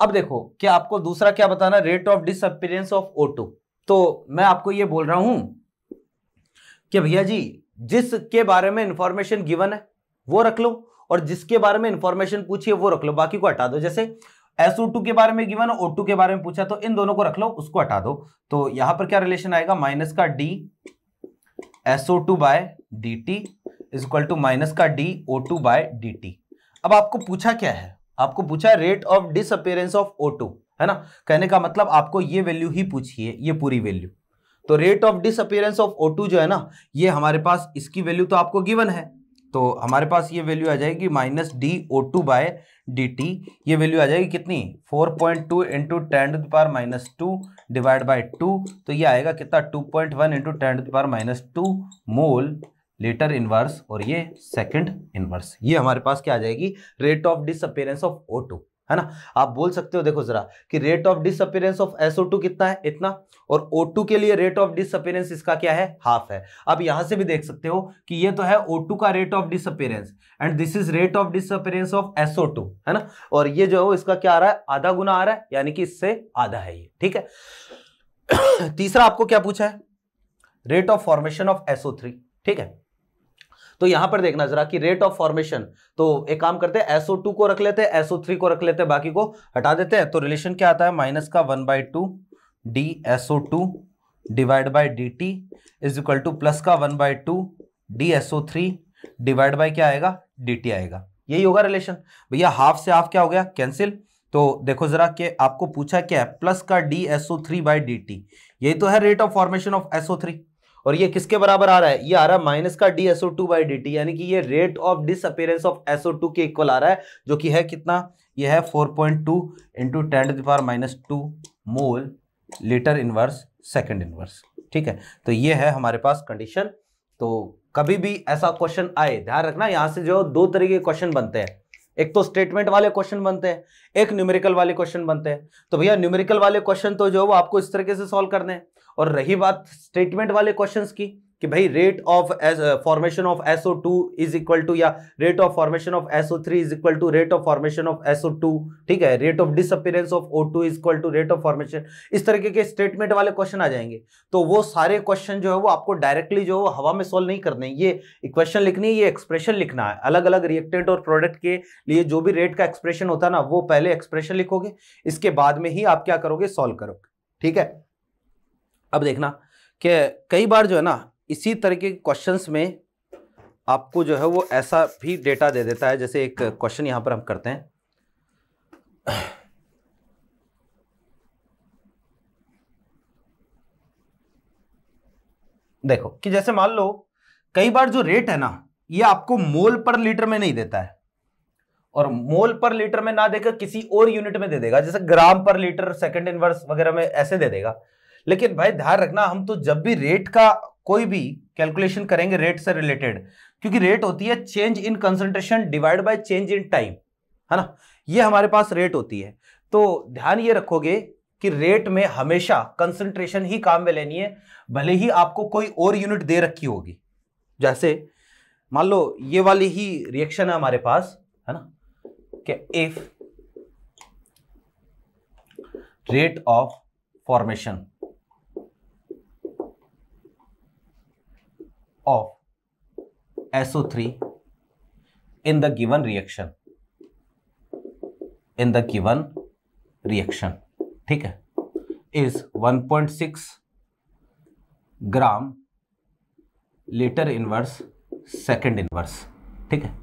अब देखो क्या आपको दूसरा क्या बताना rate of disappearance of O तो मैं आपको ये बोल रहा हूं कि भैया जी जिसके बारे में इंफॉर्मेशन गिवन है वो रख लो और जिसके बारे में इंफॉर्मेशन पूछिए वो रख लो बाकी को हटा दो जैसे SO2 के बारे में गिवन O2 के बारे में पूछा तो इन दोनों को रख लो उसको हटा दो तो यहां पर क्या रिलेशन आएगा माइनस का D SO two by D T is equal to minus का d O two by D T अब आपको पूछा क्या है आपको पूछा rate of dis of O two है ना कहने का मतलब आपको ये वैल्यू ही पूछिए ये पूरी वैल्यू तो rate of dis of O two जो है ना ये हमारे पास इसकी वैल्यू तो आपको गिवन है तो हमारे पास ये वैल्यू आ जाएगी minus d O two by D T ये वैल्यू आ जाएगी कितनी four point two into ten to power minus two divide by two तो ये आएगा कितना two point one into ten to power minus two mole litre inverse और ये सेकंड इनवर्स ये हमारे पास क्या आ जाएगी rate of disappearance of O two है ना आप बोल सकते हो देखो जरा कि rate of disappearance of SO2 कितना है इतना और O2 के लिए रेट ऑफ डिसअपियरेंस इसका क्या है हाफ है अब यहां से भी देख सकते हो कि ये तो है O2 का rate of disappearance and this is rate of disappearance of SO2 है ना और ये जो है इसका क्या आ रहा है आधा गुना आ रहा है यानी कि इससे आधा है ये ठीक है तीसरा आपको क्या पूछा है rate of formation of SO ठीक है तो यहां पर देखना जरा कि रेट ऑफ फॉर्मेशन तो एक काम करते हैं एसओ टू को रख लेते हैं एसओ थ्री को रख लेते हैं बाकी को हटा देते हैं तो रिलेशन क्या आता है माइनस का one by two D SO two divide by D T is equal to plus का one by two D SO three divide by क्या आएगा डी टी आएगा यही होगा रिलेशन भैया हाफ से हाफ क्या हो गया कैंसिल तो देखो जरा कि आपको पूछा क्या है प्लस का D SO three by D t यही तो है rate of formation of SO three और ये किसके बराबर आ रहा है ये आ रहा है माइनस का D SO two by D t यानी कि ये rate of disappearance of SO two के इक्वल आ रहा है जो कि है कितना ये है four point two into ten to power minus two mole litre inverse second inverse ठीक है तो ये है हमारे पास कंडीशन तो कभी भी ऐसा क्वेश्चन आए ध्यान रखना यहाँ से जो दो तरह के क्वेश्चन बनते हैं एक तो स्टेटमेंट वाले क्वेश्चन बनते हैं एक न्यूमेरिकल वाले क्वेश्चन बनते हैं तो भैया न्यूमेरिकल वाले क्वेश्चन तो जो वो आपको इस तरीके से सॉल्व करने हैं और रही बात स्टेटमेंट वाले क्वेश्चंस की कि भाई rate of formation of SO two is equal to या rate of formation of SO three is equal to rate of formation of SO two ठीक है rate of disappearance of O two is equal to rate of formation इस तरीके के स्टेटमेंट वाले क्वेश्चन आ जाएंगे तो वो सारे क्वेश्चन जो है वो आपको डायरेक्टली जो हवा में सोल्व नहीं करने ये इक्वेशन लिखनी है ये एक्सप्रेशन लिखना है अलग अलग रिएक्टेंट और प्रोडक्ट के लिए जो भी रेट का एक्सप्रेशन होता है ना वो पहले एक्सप्रेशन लिखोगे इसके बाद में ही आप क्या करोगे सॉल्व करोगे ठीक है अब देखना कि कई बार जो है ना इसी तरीके के क्वेश्चंस में आपको जो है वो ऐसा भी डेटा दे देता है जैसे एक क्वेश्चन यहाँ पर हम करते हैं देखो कि जैसे मान लो कई बार जो रेट है ना ये आपको मोल पर लीटर में नहीं देता है और मोल पर लीटर में ना देकर किसी और यूनिट में दे देगा जैसे ग्राम पर लीटर सेकंड इनवर्स वगैरह में ऐसे दे देगा लेकिन भाई ध्यान रखना हम तो जब भी रेट का कोई भी कैलकुलेशन करेंगे रेट से रिलेटेड क्योंकि रेट होती है change in concentration divide by change in time है ना ये हमारे पास रेट होती है तो ध्यान ये रखोगे कि रेट में हमेशा कंसंट्रेशन ही काम में लेनी है भले ही आपको कोई और यूनिट दे रखी होगी जैसे मान लो ये वाली ही रिएक्शन है हमारे पास है ना कि if rate of formation of SO three in the given reaction in the given reaction ठीक है is 1.6 gram litre inverse second inverse ठीक है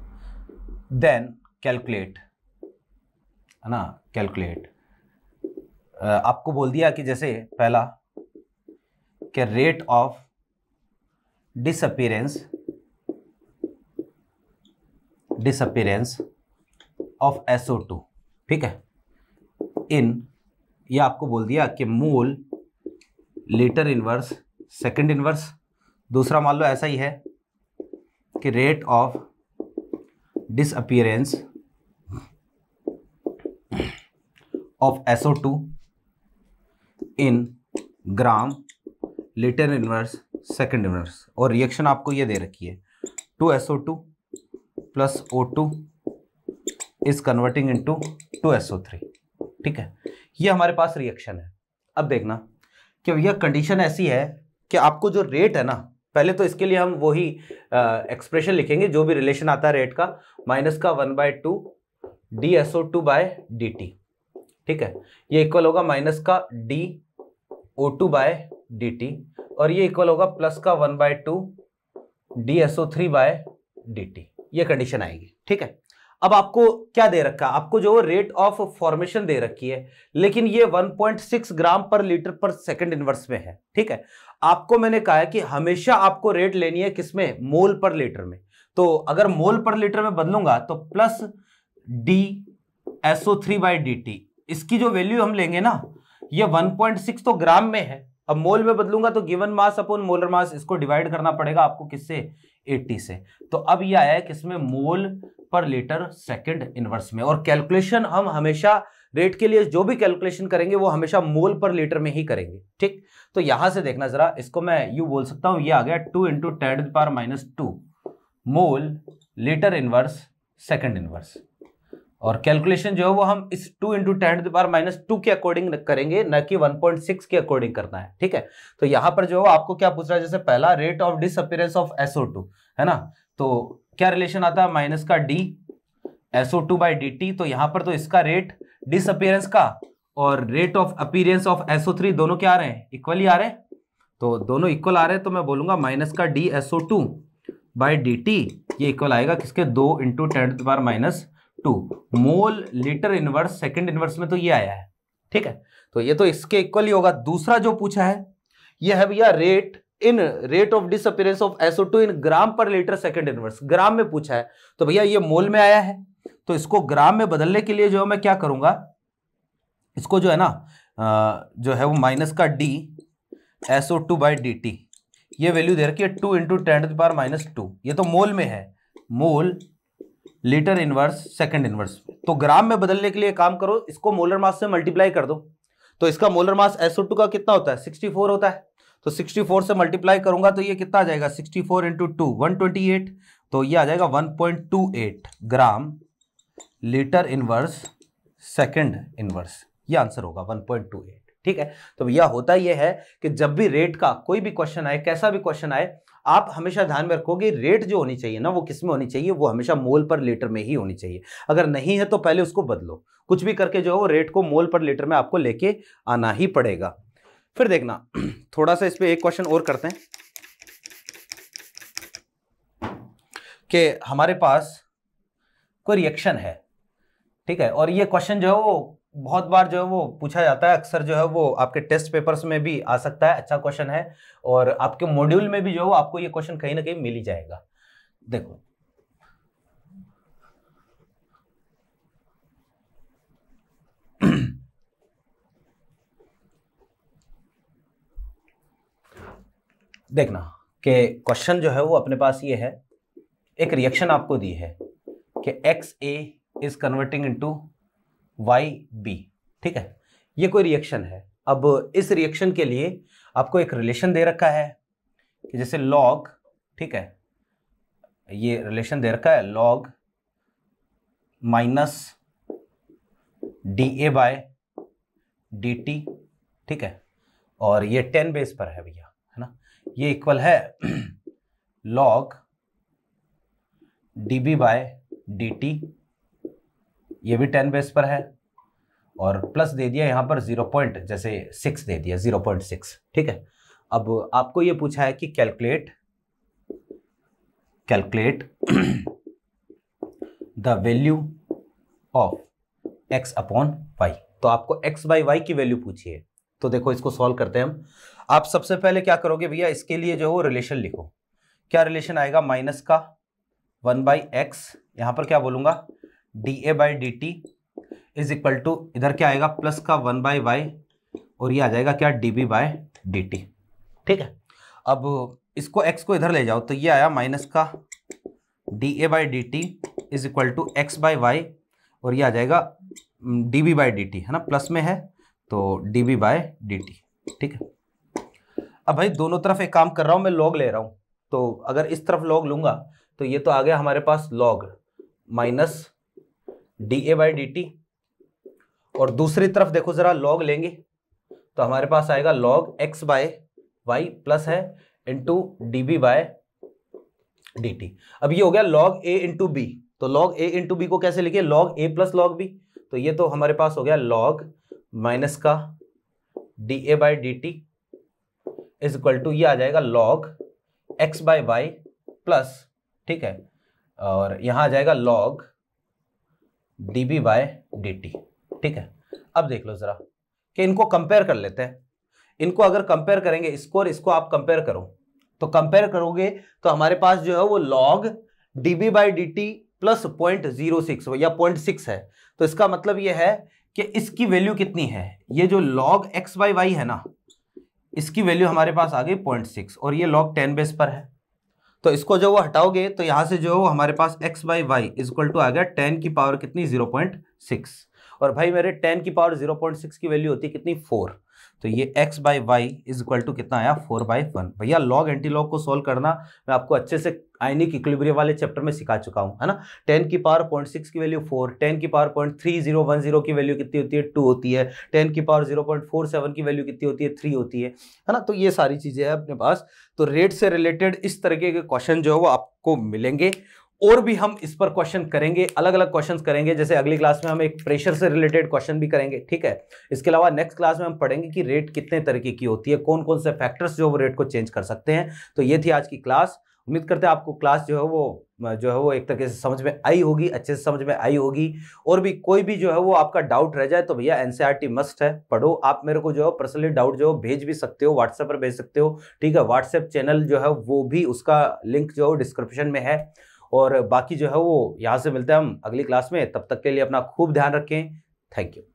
देन कैलकुलेट है ना कैलकुलेट uh, आपको बोल दिया कि जैसे पहला के rate of disappearance of SO two ठीक है इन ये आपको बोल दिया कि मूल लीटर इनवर्स सेकंड इनवर्स दूसरा मान लो ऐसा ही है कि rate of disappearance of SO two in gram litre inverse second inverse और रिएक्शन आपको ये दे रखी है two S O two plus O two is converting into two S O three ठीक है ये हमारे पास रिएक्शन है अब देखना कि भैया कंडीशन ऐसी है कि आपको जो रेट है ना पहले तो इसके लिए हम वही एक्सप्रेशन लिखेंगे जो भी रिलेशन आता है रेट का माइनस का one by two D S O two by D T ठीक है ये इक्वल होगा माइनस का d O two by D T और ये इक्वल होगा प्लस का one by two D S O three by D T ये कंडीशन आएगी ठीक है अब आपको क्या दे रखा है आपको जो रेट ऑफ फॉर्मेशन दे रखी है लेकिन ये 1.6 ग्राम पर लीटर पर सेकंड इनवर्स में है ठीक है आपको मैंने कहा है कि हमेशा आपको रेट लेनी है किसमें मोल पर लीटर में तो अगर मोल पर लीटर में बदलूंगा तो plus d SO three by D T इसकी जो वैल्यू हम लेंगे ना ये 1.6 तो ग्राम में है अब मोल में बदलूंगा तो given mass upon molar mass इसको डिवाइड करना पड़ेगा आपको किससे 80 से तो अब यह आया है किसमें मोल पर लीटर सेकंड इनवर्स में और कैलकुलेशन हम हमेशा रेट के लिए जो भी कैलकुलेशन करेंगे वो हमेशा मोल पर लीटर में ही करेंगे ठीक तो यहां से देखना जरा इसको मैं यू बोल सकता हूं ये आ गया two into ten power minus two mole litre inverse second inverse और कैलकुलेशन जो है वो हम इस two into ten power minus two के अकॉर्डिंग करेंगे न कि 1.6 के अकॉर्डिंग करना है ठीक है तो यहाँ पर जो है आपको क्या पूछ रहा है जैसे पहला rate of disappearance of SO2 है ना तो क्या रिलेशन आता है माइनस का D SO two by D T तो यहाँ पर तो इसका रेट डिसअपियरेंस का और rate of appearance of SO three दोनों क्या आ रहे हैं इक्वली आ रहे हैं तो दोनों इक्वल आ रहे हैं तो मैं बोलूंगा माइनस का डी एसओ टू टी ये इक्वल आएगा किसके दो into ten power minus two mole litre inverse second inverse में तो ये आया है ठीक है तो ये तो इसके इक्वल ही होगा दूसरा जो पूछा है ये है भैया rate in rate of disappearance of SO two in gram per litre second inverse ग्राम में पूछा है तो भैया ये मोल में आया है तो इसको ग्राम में बदलने के लिए जो मैं क्या करूंगा इसको जो है ना जो है वो माइनस का D SO two by D T ये वैल्यू दे रखी है two into ten power minus two ये तो मोल में है mole litre inverse second inverse तो ग्राम में बदलने के लिए काम करो इसको मोलर मास से मल्टीप्लाई कर दो तो इसका मोलर मास SO2 का कितना होता है 64 होता है तो 64 से मल्टीप्लाई करूंगा तो ये कितना आ जाएगा 64 फोर इंटू टू वन तो ये आ जाएगा 1.28 gram litre inverse second inverse ये आंसर होगा 1.28 ठीक है तो भैया होता यह है कि जब भी रेट का कोई भी क्वेश्चन आए कैसा भी क्वेश्चन आए आप हमेशा ध्यान में रखोगे रेट जो होनी चाहिए ना वो किस में होनी चाहिए वो हमेशा मोल पर लीटर में ही होनी चाहिए अगर नहीं है तो पहले उसको बदलो कुछ भी करके जो है वो रेट को मोल पर लीटर में आपको लेके आना ही पड़ेगा फिर देखना थोड़ा सा इस पर एक क्वेश्चन और करते हैं कि हमारे पास कोई रिएक्शन है ठीक है और ये क्वेश्चन जो है वो बहुत बार जो है वो पूछा जाता है अक्सर जो है वो आपके टेस्ट पेपर्स में भी आ सकता है अच्छा क्वेश्चन है और आपके मॉड्यूल में भी जो है वो आपको ये क्वेश्चन कहीं ना कहीं मिल ही जाएगा देखो देखना कि क्वेश्चन जो है वो अपने पास ये है एक रिएक्शन आपको दी है कि X A is converting into Y B ठीक है ये कोई रिएक्शन है अब इस रिएक्शन के लिए आपको एक रिलेशन दे रखा है जैसे लॉग ठीक है ये रिलेशन दे रखा है log minus d A by D T ठीक है और ये टेन बेस पर है भैया है ना ये इक्वल है log d B by D T ये भी टेन बेस पर है और प्लस दे दिया यहाँ पर जीरो पॉइंट जैसे सिक्स दे दिया जीरो पॉइंट सिक्स ठीक है अब आपको ये पूछा है कि calculate calculate the value of X upon Y तो आपको एक्स बाई वाई की वैल्यू पूछिए तो देखो इसको सॉल्व करते हैं हम आप सबसे पहले क्या करोगे भैया इसके लिए जो हो रिलेशन लिखो क्या रिलेशन आएगा माइनस का वन बाई एक्स यहाँ पर क्या बोलूँगा d A by D T is equal to इधर क्या आएगा प्लस का वन बाई वाई और ये आ जाएगा क्या d B by D T ठीक है अब इसको एक्स को इधर ले जाओ तो ये आया माइनस का d A by D T is equal to X by Y और ये आ जाएगा d B by D T है ना प्लस में है तो d B by D T ठीक है अब भाई दोनों तरफ एक काम कर रहा हूँ मैं लॉग ले रहा हूँ तो अगर इस तरफ लॉग लूंगा तो ये तो आ गया हमारे पास log minus d A by D T और दूसरी तरफ देखो जरा लॉग लेंगे तो हमारे पास आएगा log X by Y plus है into d B by D T अब ये हो गया लॉग ए इंटू बी तो लॉग ए इंटू बी को कैसे लिखिए log A plus log B तो ये तो हमारे पास हो गया लॉग माइनस का d A by D T is equal to ये आ जाएगा log X by Y plus ठीक है और यहाँ आ जाएगा log d B by D T ठीक है अब देख लो ज़रा कि इनको कंपेयर कर लेते हैं इनको अगर कंपेयर करेंगे इसको और इसको आप कंपेयर करो तो कंपेयर करोगे तो हमारे पास जो है वो log d B by D t plus point zero six या पॉइंट सिक्स है तो इसका मतलब ये है कि इसकी वैल्यू कितनी है ये जो लॉग एक्स बाई वाई है ना इसकी वैल्यू हमारे पास आ गई पॉइंट सिक्स और ये लॉग टेन बेस पर है तो इसको जो वो हटाओगे तो यहाँ से जो हमारे पास X by Y is equal to आ गया टेन की पावर कितनी जीरो पॉइंट सिक्स और भाई मेरे टेन की पावर जीरो पॉइंट सिक्स की वैल्यू होती है कितनी फोर तो ये x by Y is equal to कितना आया फोर बाई वन भैया लॉग एंटी लॉग को सोल्व करना मैं आपको अच्छे से आइनिक इक्विलिब्रियम वाले चैप्टर में सिखा चुका हूँ है ना टेन की पावर पॉइंट सिक्स की वैल्यू फोर टेन की power point three zero one zero की वैल्यू कितनी होती है टू होती है टेन की power zero point four seven की वैल्यू कितनी होती है थ्री होती है है ना तो ये सारी चीज़ें हैं अपने पास तो रेट से रिलेटेड इस तरीके के क्वेश्चन जो है वो आपको मिलेंगे और भी हम इस पर क्वेश्चन करेंगे अलग अलग क्वेश्चन करेंगे जैसे अगली क्लास में हम एक प्रेशर से रिलेटेड क्वेश्चन भी करेंगे ठीक है इसके अलावा नेक्स्ट क्लास में हम पढ़ेंगे कि रेट कितने तरीके की होती है कौन कौन से फैक्टर्स जो वो रेट को चेंज कर सकते हैं तो ये थी आज की क्लास उम्मीद करते हैं आपको क्लास जो है वो जो है वो एक तरीके से समझ में आई होगी अच्छे से समझ में आई होगी और भी कोई भी जो है वो आपका डाउट रह जाए तो भैया एनसीईआरटी मस्ट e है पढ़ो आप मेरे को जो है पर्सनली डाउट जो है भेज भी सकते हो व्हाट्सएप पर भेज सकते हो ठीक है व्हाट्सएप चैनल जो है वो भी उसका लिंक जो है डिस्क्रिप्शन में है और बाकी जो है वो यहाँ से मिलते हैं हम अगली क्लास में तब तक के लिए अपना खूब ध्यान रखें थैंक यू